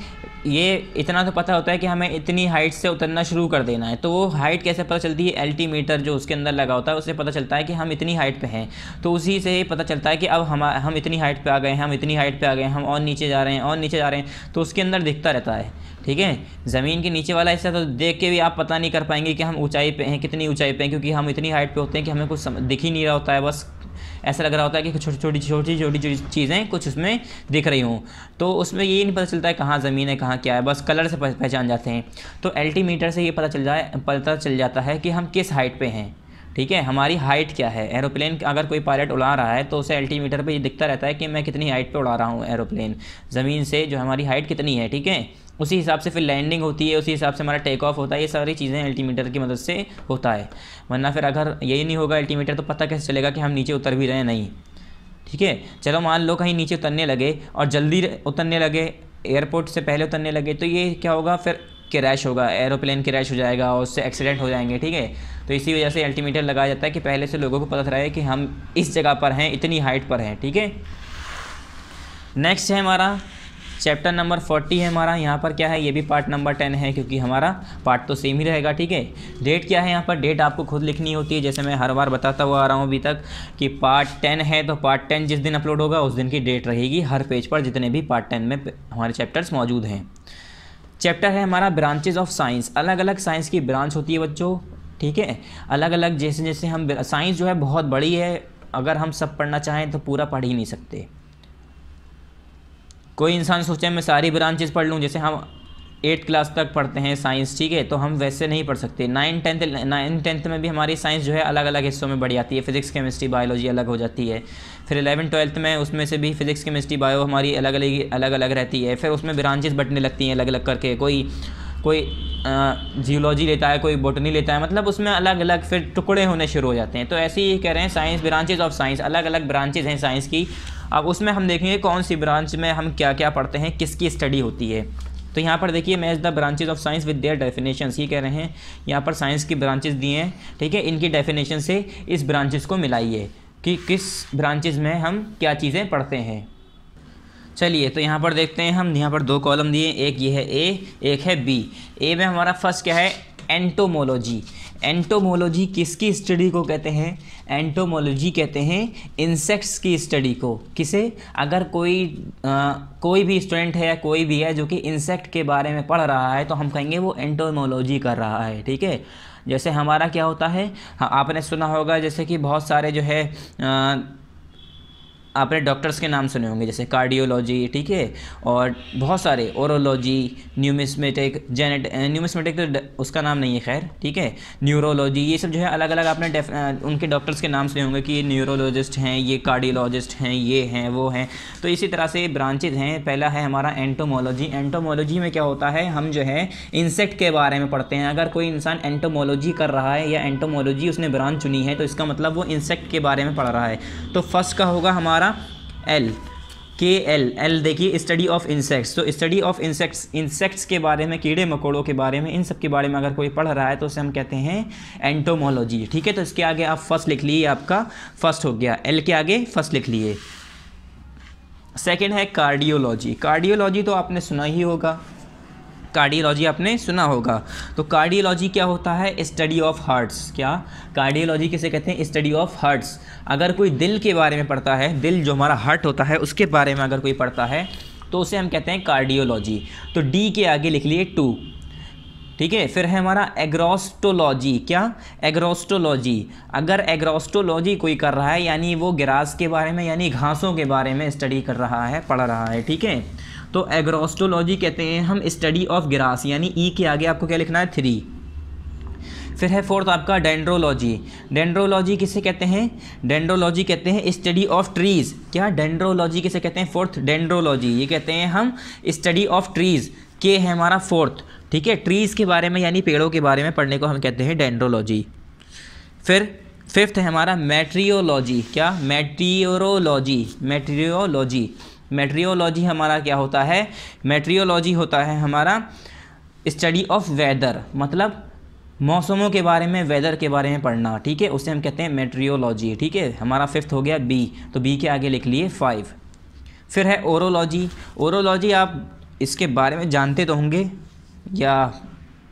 ये इतना तो पता होता है कि हमें इतनी हाइट से उतरना शुरू कर देना है तो वो हाइट कैसे पता चलती है एल्टीमीटर जो उसके अंदर लगा होता है उससे पता चलता है कि हम इतनी हाइट पे हैं तो उसी से पता चलता है कि अब हम हम इतनी हाइट पे आ गए हैं हम इतनी हाइट पे आ गए हैं हम और नीचे जा रहे हैं और नीचे जा रहे हैं तो उसके अंदर दिखता रहता है ठीक है ज़मीन के नीचे वाला हिस्सा तो देख के भी आप पता नहीं कर पाएंगे कि हम ऊंचाई पे हैं कितनी ऊंचाई पे हैं क्योंकि हम इतनी हाइट पे होते हैं कि हमें कुछ दिख ही नहीं रहा होता है बस ऐसा लग रहा होता है कि छोटी छोटी छोटी छोटी छोटी चीज़ें कुछ उसमें दिख रही हूँ तो उसमें ये नहीं पता चलता है कहाँ ज़मीन है कहाँ क्या है बस कलर से पहचान जाते हैं तो एल्टीमीटर से ये पता चल जाए पता चल जाता है कि हम किस हाइट पर हैं ठीक है हमारी हाइट क्या है एरोप्लेन अगर कोई पायलट उड़ा रहा है तो उसे एल्टीमीटर पे ये दिखता रहता है कि मैं कितनी हाइट पे उड़ा रहा हूँ एरोप्लेन ज़मीन से जो हमारी हाइट कितनी है ठीक है उसी हिसाब से फिर लैंडिंग होती है उसी हिसाब से हमारा टेक ऑफ होता है ये सारी चीज़ें अल्टीमीटर की मदद से होता है वरना फिर अगर यही नहीं होगा अल्टीमीटर तो पता कैसे चलेगा कि हम नीचे उतर भी रहे नहीं ठीक है चलो मान लो कहीं नीचे उतरने लगे और जल्दी उतरने लगे एयरपोर्ट से पहले उतरने लगे तो ये क्या होगा फिर क्रैश होगा एरोप्लेन क्रैश हो जाएगा और उससे एक्सीडेंट हो जाएंगे ठीक है तो इसी वजह से अल्टीमीटर लगाया जाता है कि पहले से लोगों को पता चला है कि हम इस जगह पर हैं इतनी हाइट पर हैं ठीक है नेक्स्ट है हमारा चैप्टर नंबर फोर्टी है हमारा यहाँ पर क्या है ये भी पार्ट नंबर टेन है क्योंकि हमारा पार्ट तो सेम ही रहेगा ठीक है डेट क्या है यहाँ पर डेट आपको खुद लिखनी होती है जैसे मैं हर बार बताता हुआ आ रहा हूँ अभी तक कि पार्ट टेन है तो पार्ट टेन जिस दिन अपलोड होगा उस दिन की डेट रहेगी हर पेज पर जितने भी पार्ट टेन में हमारे चैप्टर्स मौजूद हैं चैप्टर है हमारा ब्रांचेज ऑफ साइंस अलग अलग साइंस की ब्रांच होती है बच्चों ठीक है अलग अलग जैसे जैसे हम साइंस जो है बहुत बड़ी है अगर हम सब पढ़ना चाहें तो पूरा पढ़ ही नहीं सकते कोई इंसान सोचे मैं सारी ब्रांचेज पढ़ लूँ जैसे हम एट क्लास तक पढ़ते हैं साइंस ठीक है तो हम वैसे नहीं पढ़ सकते नाइन टेंथ नाइन टेंथ में भी हमारी साइंस जो है अलग अलग हिस्सों में बढ़ जाती है फिजिक्स केमिस्ट्री बायोलॉजी अलग हो जाती है फिर एलेवन ट्वेल्थ में उसमें से भी फिजिक्स केमिस्ट्री बायो हमारी अलग अलग अलग अलग रहती है फिर उसमें ब्रांचेज बटने लगती हैं अलग अलग करके कोई कोई जियोलॉजी लेता है कोई बोटनी लेता है मतलब उसमें अलग अलग फिर टुकड़े होने शुरू हो जाते हैं तो ऐसे ही कह रहे हैं साइंस ब्रांचेज ऑफ साइंस अलग अलग ब्रांचेज हैं साइंस की अब उसमें हम देखेंगे कौन सी ब्रांच में हम क्या क्या पढ़ते हैं किसकी स्टडी होती है तो यहाँ पर देखिए match the branches of science with their definition ये कह रहे हैं यहाँ पर साइंस की ब्रांचेज दिए हैं ठीक है इनकी डेफिनेशन से इस ब्रांचेज को मिलाइए कि किस ब्रांचेज में हम क्या चीज़ें पढ़ते हैं चलिए तो यहाँ पर देखते हैं हम यहाँ पर दो कॉलम दिए एक ये है ए एक है बी ए में हमारा फर्स्ट क्या है एंटोमोलॉजी एंटोमोलॉजी किसकी स्टडी को कहते हैं एंटोमोलॉजी कहते हैं इंसेक्ट्स की स्टडी को किसे अगर कोई आ, कोई भी स्टूडेंट है या कोई भी है जो कि इंसेक्ट के बारे में पढ़ रहा है तो हम कहेंगे वो एंटोमोलॉजी कर रहा है ठीक है जैसे हमारा क्या होता है हाँ, आपने सुना होगा जैसे कि बहुत सारे जो है आ, आपने डॉक्टर्स के नाम सुने होंगे जैसे कार्डियोलॉजी ठीक है और बहुत सारे ओरोलॉजी न्यूमिस्मेटिक जेनेट न्यूमिस्मेटिक तो उसका नाम नहीं है खैर ठीक है न्यूरोलॉजी ये सब जो है अलग अलग आपने डेफ, उनके डॉक्टर्स के नाम सुने होंगे कि ये न्यूरोलॉजिस्ट हैं ये कार्डियोलॉजिस्ट हैं ये हैं वो हैं तो इसी तरह से ब्रांचेज हैं पहला है हमारा एंटोमोलॉजी एंटोमोलॉजी में क्या होता है हम जो है इंसेक्ट के बारे में पढ़ते हैं अगर कोई इंसान एंटोमोलॉजी कर रहा है या एंटोमोलॉजी उसने ब्रांच चुनी है तो इसका मतलब वो इंसेक्ट के बारे में पढ़ रहा है तो फर्स्ट का होगा हमारा हमारा एल के एल एल देखिए स्टडी ऑफ इंसेक्ट्स तो स्टडी ऑफ इंसेक्ट्स इंसेक्ट्स के बारे में कीड़े मकोड़ों के बारे में इन सब के बारे में अगर कोई पढ़ रहा है तो उसे हम कहते हैं एंटोमोलॉजी ठीक है तो इसके आगे आप फर्स्ट लिख लिए आपका फर्स्ट हो गया एल के आगे फर्स्ट लिख लिए सेकेंड है कार्डियोलॉजी कार्डियोलॉजी तो आपने सुना ही होगा कार्डियोलॉजी आपने सुना होगा तो कार्डियोलॉजी क्या होता है स्टडी ऑफ हार्ट्स क्या कार्डियोलॉजी किसे कहते हैं स्टडी ऑफ हार्ट्स अगर कोई दिल के बारे में पढ़ता है दिल जो हमारा हार्ट होता है उसके बारे में अगर कोई पढ़ता है तो उसे हम कहते हैं कार्डियोलॉजी तो डी के आगे लिख लिए टू ठीक है फिर है हमारा एग्रोस्टोलॉजी क्या एग्रोस्टोलॉजी अगर एग्रोस्टोलॉजी कोई कर रहा है यानी वो ग्रास के बारे में यानी घासों के बारे में स्टडी कर रहा है पढ़ रहा है ठीक है तो एग्रोस्टोलॉजी कहते हैं हम स्टडी ऑफ ग्रास यानी ई e के आगे आपको क्या लिखना है थ्री फिर है फोर्थ आपका डेंड्रोलॉजी डेंड्रोलॉजी किसे कहते हैं डेंड्रोलॉजी कहते हैं स्टडी ऑफ ट्रीज़ क्या डेंड्रोलॉजी किसे कहते हैं फोर्थ डेंड्रोलॉजी ये कहते हैं हम स्टडी ऑफ ट्रीज़ के है हमारा फोर्थ ठीक है ट्रीज़ के बारे में यानी पेड़ों के बारे में पढ़ने को हम कहते हैं डेंड्रोलॉजी फिर फिफ्थ है हमारा मेट्रियोलॉजी क्या मेट्रियोरोलॉजी मेट्रियोलॉजी मेट्रियोलॉजी हमारा क्या होता है मेट्रियोलॉजी होता है हमारा स्टडी ऑफ वेदर मतलब मौसमों के बारे में वेदर के बारे में पढ़ना ठीक है उसे हम कहते हैं मेट्रियोलॉजी ठीक है हमारा फिफ्थ हो गया बी तो बी के आगे लिख लिए फाइव फिर है ओरोलॉजी ओरोलॉजी आप इसके बारे में जानते तो होंगे या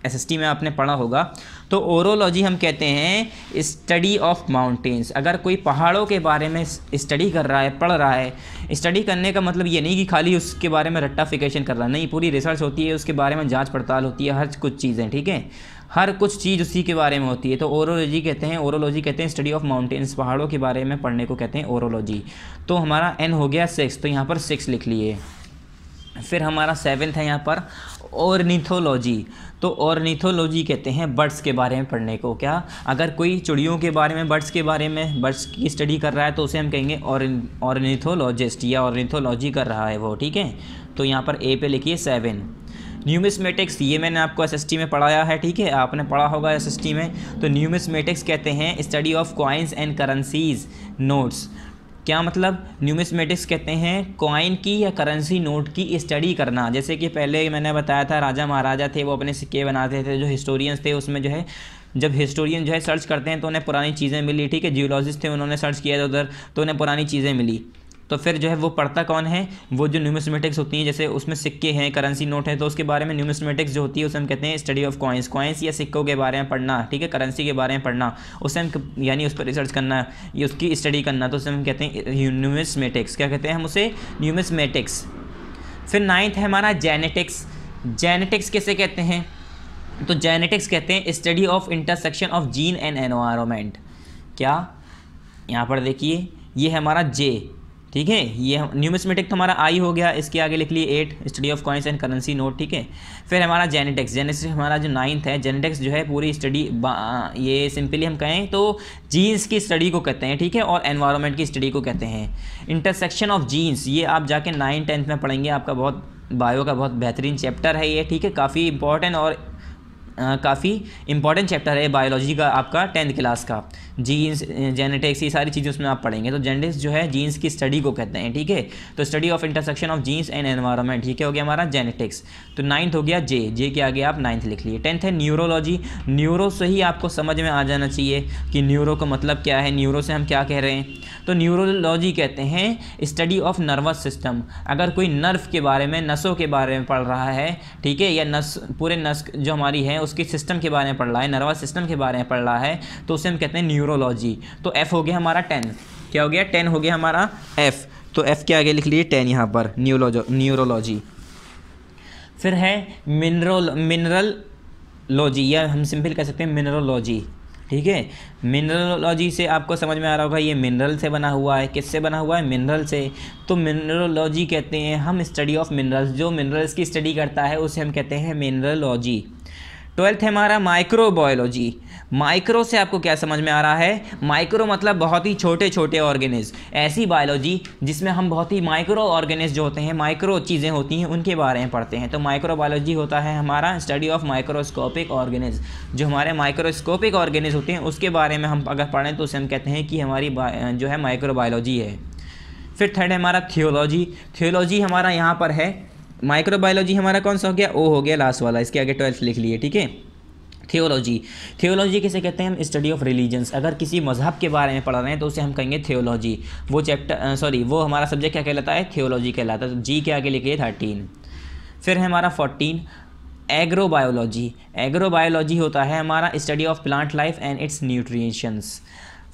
एसएसटी में आपने पढ़ा होगा तो ओरोलॉजी हम कहते हैं स्टडी ऑफ माउंटेन्स अगर कोई पहाड़ों के बारे में स्टडी कर रहा है पढ़ रहा है स्टडी करने का मतलब ये नहीं कि खाली उसके बारे में रट्टाफिकेशन कर रहा नहीं पूरी रिसर्च होती है उसके बारे में जाँच पड़ताल होती है हर कुछ चीज़ें ठीक है हर कुछ चीज़ उसी के बारे में होती है तो ओरोलॉजी कहते हैं ओरोलॉजी कहते हैं स्टडी ऑफ माउंटेन्स पहाड़ों के बारे में पढ़ने को कहते हैं ओरोलॉजी तो हमारा एन हो गया सिक्स तो यहाँ पर सिक्स लिख लिए फिर हमारा सेवन्थ है यहाँ पर ऑर्निथोलॉजी तो ऑर्निथोलॉजी कहते हैं बर्ड्स के बारे में पढ़ने को क्या अगर कोई चिड़ियों के बारे में बर्ड्स के बारे में बर्ड्स की स्टडी कर रहा है तो उसे हम कहेंगे ऑर्निथोलॉजिस्ट या ऑर्निथोलॉजी कर रहा है वो ठीक है तो यहाँ पर ए पे लिखिए सेवन न्यूमिसमेटिक्स ये मैंने आपको टी में पढ़ाया है ठीक है आपने पढ़ा होगा टी में तो न्यूमिसमेटिक्स कहते हैं study of coins and currencies notes क्या मतलब न्यूमिसमेटिक्स कहते हैं कॉइन की या करेंसी नोट की स्टडी करना जैसे कि पहले मैंने बताया था राजा महाराजा थे वो अपने सिक्के बनाते थे जो हिस्टोरियंस थे उसमें जो है जब हिस्टोरियन जो है सर्च करते हैं तो उन्हें पुरानी चीज़ें मिली ठीक है जियोलॉजिस्ट थे उन्होंने सर्च किया था उधर तो उन्हें पुरानी चीज़ें मिली तो फिर जो है वो पढ़ता कौन है वो जो न्यूमिसमेटिक्स होती हैं जैसे उसमें सिक्के हैं करेंसी नोट है तो उसके बारे में न्यूमिसमेटिक्स जो होती है उसे हम कहते हैं स्टडी ऑफ कॉइन्स कॉइन्स या सिक्कों के बारे में पढ़ना ठीक है करेंसी के बारे में पढ़ना उसे हम यानी उस पर रिसर्च करना या उसकी स्टडी करना तो उसे हम कहते हैं न्यूमिसमेटिक्स क्या कहते हैं हम उसे न्यूमिसमेटिक्स फिर नाइन्थ है हमारा जेनेटिक्स जेनेटिक्स किसे कहते हैं तो जेनेटिक्स कहते हैं study of intersection of gene and environment क्या यहाँ पर देखिए ये है हमारा जे ठीक है ये न्यूमिसमेटिक तो हमारा आई हो गया इसके आगे लिख लिए eight study of coins and currency note ठीक है फिर हमारा जेनेटिक्स जेनेटिक्स हमारा जो नाइन्थ है जेनेटिक्स जो है पूरी स्टडी ये सिंपली हम कहें तो जीन्स की स्टडी को कहते हैं ठीक है और एनवायरमेंट की स्टडी को कहते हैं इंटरसेक्शन ऑफ जीन्स ये आप जाके नाइन टेंथ में पढ़ेंगे आपका बहुत बायो का बहुत बेहतरीन चैप्टर है ये ठीक है काफ़ी इंपॉर्टेंट और काफ़ी इंपॉर्टेंट चैप्टर है बायोलॉजी का आपका टेंथ क्लास का जीन्स जेनेटिक्स eh, ये सारी चीज़ें उसमें आप पढ़ेंगे तो जेनेटिक्स जो है जीन्स की स्टडी को कहते हैं ठीक है तो study of intersection of genes and environment ठीक है हो गया हमारा जेनेटिक्स तो नाइन्थ हो गया जे जे के आगे आप नाइन्थ लिख लिए टेंथ है न्यूरोलॉजी न्यूरो से ही आपको समझ में आ जाना चाहिए कि न्यूरो का मतलब क्या है न्यूरो से हम क्या कह रहे हैं तो न्यूरोलॉजी कहते हैं स्टडी ऑफ नर्वस सिस्टम अगर कोई नर्व के बारे में नसों के बारे में पढ़ रहा है ठीक है या नस पूरे नस जो हमारी है उसके सिस्टम के बारे में पढ़ रहा है नर्वस सिस्टम के बारे में पढ़ रहा है तो उसे हम कहते हैं न्यूरोलॉजी तो एफ़ हो गया हमारा टेन क्या हो गया टेन हो गया हमारा एफ़ तो एफ़ के आगे लिख लीजिए टेन यहाँ पर न्यूरोलॉजो न्यूरोलॉजी फिर है मिनरल मिनरल लॉजी या हम सिंपल कह सकते हैं मिनरोलॉजी ठीक है मिनरोलॉजी से आपको समझ में आ रहा होगा ये मिनरल से बना हुआ है किससे बना हुआ है मिनरल से तो मिनरोलॉजी कहते हैं हम स्टडी ऑफ मिनरल्स जो मिनरल्स की स्टडी करता है उसे हम कहते हैं मिनरोलॉजी ट्वेल्थ है हमारा माइक्रोबायोलॉजी माइक्रो से आपको क्या समझ में आ रहा है माइक्रो मतलब बहुत ही छोटे छोटे ऑर्गेनिज ऐसी बायोलॉजी जिसमें हम बहुत ही माइक्रो ऑर्गेनिज जो होते हैं माइक्रो चीज़ें होती हैं उनके बारे में पढ़ते हैं तो माइक्रो होता है हमारा स्टडी ऑफ माइक्रोस्कोपिक ऑर्गेनिज जो हमारे माइक्रोस्कोपिक ऑर्गेनिज होते हैं उसके बारे में हम अगर पढ़ें तो उसे हम कहते हैं कि हमारी जो है माइक्रो है फिर थर्ड है हमारा थियोलॉजी थियोलॉजी हमारा यहाँ पर है माइक्रोबायोलॉजी हमारा कौन सा हो गया ओ हो गया लास्ट वाला इसके आगे ट्वेल्थ लिख लिए ठीक है थियोलॉजी थियोलॉजी किसे कहते हैं स्टडी ऑफ रिलीजन्स अगर किसी मज़हब के बारे में पढ़ रहे हैं तो उसे हम कहेंगे थियोलॉजी वो चैप्टर सॉरी वो हमारा सब्जेक्ट क्या कहलाता है थियोलॉजी कहलाता है तो जी के आगे लिखिए थर्टीन फिर है हमारा फोर्टीन एग्रोबायोलॉजी एग्रोबायोलॉजी होता है हमारा study of plant life and its nutritions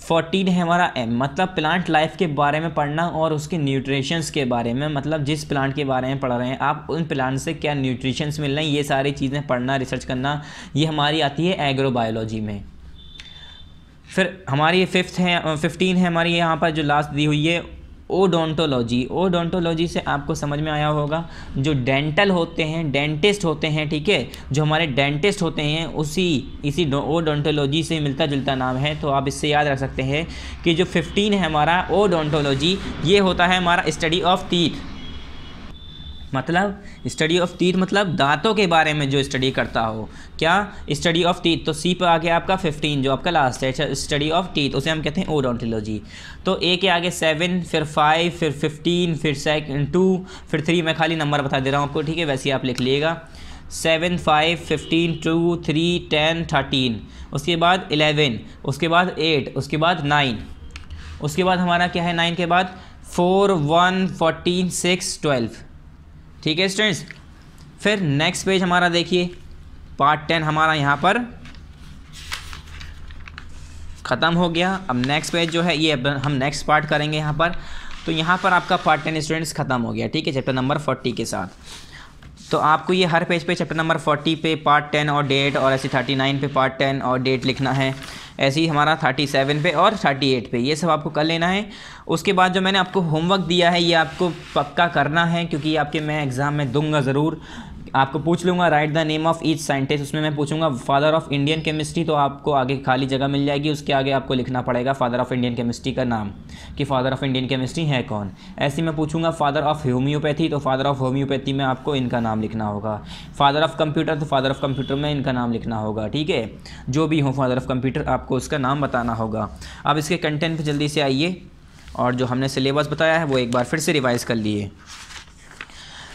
fourteen है हमारा एम मतलब प्लांट लाइफ के बारे में पढ़ना और उसके न्यूट्रिशंस के बारे में मतलब जिस प्लांट के बारे में पढ़ रहे हैं आप उन प्लांट से क्या न्यूट्रिशंस मिल रहे हैं ये सारी चीज़ें पढ़ना रिसर्च करना ये हमारी आती है एग्रोबायोलॉजी में फिर हमारी फिफ्थ है फिफ्टीन है हमारी यहाँ पर जो लास्ट दी हुई है ओडोंटोलॉजी ओडोंटोलॉजी से आपको समझ में आया होगा जो डेंटल होते हैं डेंटिस्ट होते हैं ठीक है जो हमारे डेंटिस्ट होते हैं उसी इसी ओडोंटोलॉजी से मिलता जुलता नाम है तो आप इससे याद रख सकते हैं कि जो फिफ्टीन है हमारा ओडोंटोलॉजी ये होता है हमारा स्टडी ऑफ टीथ मतलब स्टडी ऑफ तीत मतलब दांतों के बारे में जो स्टडी करता हो क्या स्टडी ऑफ तीत तो सी पर आ गया आपका फिफ्टीन जो आपका लास्ट है स्टडी ऑफ टीथ उसे हम कहते हैं ओडोंटोलॉजी तो ए के आगे सेवन फिर फाइव फिर फिफ्टीन फिर सेकेंड टू फिर थ्री मैं खाली नंबर बता दे रहा हूँ आपको ठीक है वैसे आप लिख लीजिएगा seven five fifteen two three ten thirteen उसके बाद एलेवन उसके बाद एट उसके बाद नाइन उसके बाद हमारा क्या है नाइन के बाद four one fourteen six twelve ठीक है स्टूडेंट्स फिर नेक्स्ट पेज हमारा देखिए पार्ट टेन हमारा यहाँ पर ख़त्म हो गया अब नेक्स्ट पेज जो है ये हम नेक्स्ट पार्ट करेंगे यहाँ पर तो यहाँ पर आपका पार्ट टेन स्टूडेंट्स ख़त्म हो गया ठीक है चैप्टर नंबर फोर्टी के साथ तो आपको ये हर पेज पे चैप्टर नंबर फोर्टी पे पार्ट टेन और डेट और ऐसे थर्टी नाइन पे पार्ट टेन और डेट लिखना है ऐसे ही हमारा थर्टी सेवन पे और थर्टी एट पे ये सब आपको कर लेना है उसके बाद जो मैंने आपको होमवर्क दिया है ये आपको पक्का करना है क्योंकि आपके मैं एग्ज़ाम में दूंगा ज़रूर आपको पूछ लूँगा write the name of each scientist उसमें मैं पूछूंगा फादर ऑफ इंडियन केमिस्ट्री तो आपको आगे खाली जगह मिल जाएगी उसके आगे आपको लिखना पड़ेगा फादर ऑफ इंडियन केमिस्ट्री का नाम कि फादर ऑफ इंडियन केमिस्ट्री है कौन ऐसे मैं पूछूंगा फादर ऑफ होम्योपैथी तो फादर ऑफ होम्योपैथी में आपको इनका नाम लिखना होगा फादर ऑफ कंप्यूटर तो फादर ऑफ कंप्यूटर में इनका नाम लिखना होगा ठीक है जो भी हो फादर ऑफ कंप्यूटर आपको उसका नाम बताना होगा अब इसके कंटेंट पर जल्दी से आइए और जो हमने सिलेबस बताया है वो एक बार फिर से रिवाइज़ कर लिए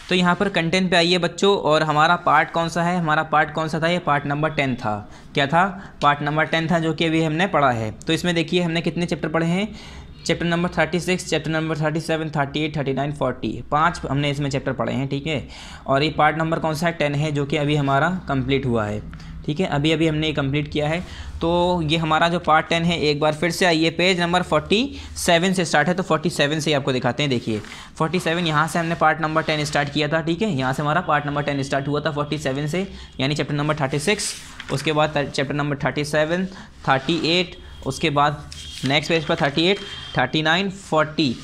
तो यहाँ पर कंटेंट पे आइए बच्चों और हमारा पार्ट कौन सा है हमारा पार्ट कौन सा था ये पार्ट नंबर टेन था क्या था पार्ट नंबर टेन था जो कि अभी हमने पढ़ा है तो इसमें देखिए हमने कितने चैप्टर पढ़े हैं chapter number thirty six chapter number thirty seven thirty eight thirty nine forty पाँच हमने इसमें चैप्टर पढ़े हैं ठीक है और ये पार्ट नंबर कौन सा है टेन है जो कि अभी हमारा कंप्लीट हुआ है ठीक है अभी अभी हमने ये कंप्लीट किया है तो ये हमारा जो पार्ट टेन है एक बार फिर से आइए पेज नंबर फोर्टी सेवन से स्टार्ट है तो फोर्टी सेवन से ही आपको दिखाते हैं देखिए फोर्टी सेवन यहाँ से हमने पार्ट नंबर टेन स्टार्ट किया था ठीक है यहाँ से हमारा पार्ट नंबर टेन स्टार्ट हुआ था फोर्टी सेवन से यानी चैप्टर नंबर थर्टी सिक्स उसके बाद chapter number thirty seven thirty eight उसके बाद नेक्स्ट पेज पर thirty eight thirty nine forty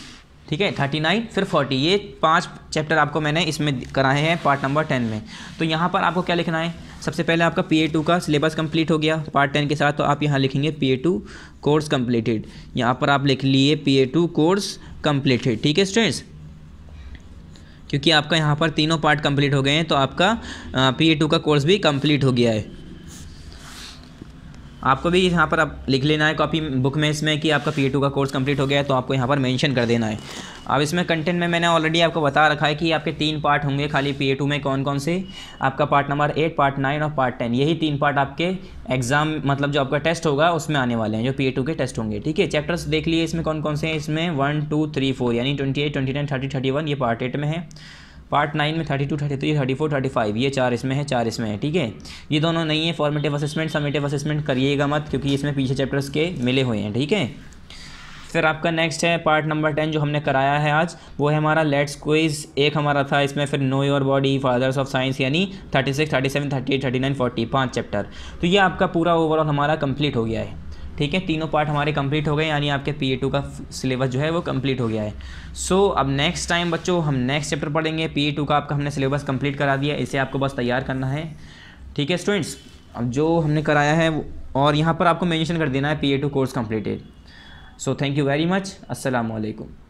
ठीक है थर्टी नाइन फिर फोर्टी ये पांच चैप्टर आपको मैंने इसमें कराए हैं पार्ट नंबर टेन में तो यहाँ पर आपको क्या लिखना है सबसे पहले आपका पी ए टू का सिलेबस कंप्लीट हो गया पार्ट टेन के साथ तो आप यहाँ लिखेंगे P A two course completed यहाँ पर आप लिख लिए P A two course completed ठीक है स्टूडेंट्स क्योंकि आपका यहाँ पर तीनों पार्ट कंप्लीट हो गए हैं तो आपका पी ए टू का कोर्स भी कंप्लीट हो गया है आपको भी यहाँ पर आप लिख लेना है कॉपी बुक में इसमें कि आपका पी का कोर्स कंप्लीट हो गया है तो आपको यहाँ पर मेंशन कर देना है अब इसमें कंटेंट में मैंने ऑलरेडी आपको बता रखा है कि आपके तीन पार्ट होंगे खाली पी में कौन कौन से आपका part number eight part nine और पार्ट टेन यही तीन पार्ट आपके एग्ज़ाम मतलब जो आपका टेस्ट होगा उसमें आने वाले हैं जो पी के टेस्ट होंगे ठीक है चैप्टर्स देख लिए इसमें कौन कौन से हैं इसमें वन टू थ्री फोर यानी twenty eight twenty nine thirty thirty one ये पार्ट एट में है पार्ट नाइन में thirty two thirty three thirty four thirty five ये चार इसमें है चार इसमें है ठीक है ये दोनों नहीं है फॉर्मेटिव असेसमेंट समेटिव असेसमेंट करिएगा मत क्योंकि इसमें पीछे चैप्टर्स के मिले हुए हैं ठीक है फिर आपका नेक्स्ट है पार्ट नंबर टेन जो हमने कराया है आज वो है हमारा लेट्स क्विज एक हमारा था इसमें फिर know your body fathers of science यानी thirty six thirty seven thirty eight thirty nine forty पाँच चैप्टर तो ये आपका पूरा ओवरऑल हमारा कंप्लीट हो गया है ठीक है तीनों पार्ट हमारे कंप्लीट हो गए यानी आपके पी टू का सिलेबस जो है वो कंप्लीट हो गया है सो so, अब नेक्स्ट टाइम बच्चों हम नेक्स्ट चैप्टर पढ़ेंगे पी टू का आपका हमने सिलेबस कंप्लीट करा दिया इसे आपको बस तैयार करना है ठीक है स्टूडेंट्स अब जो हमने कराया है और यहाँ पर आपको मैंशन कर देना है P A two course completed so thank you very much असलकुम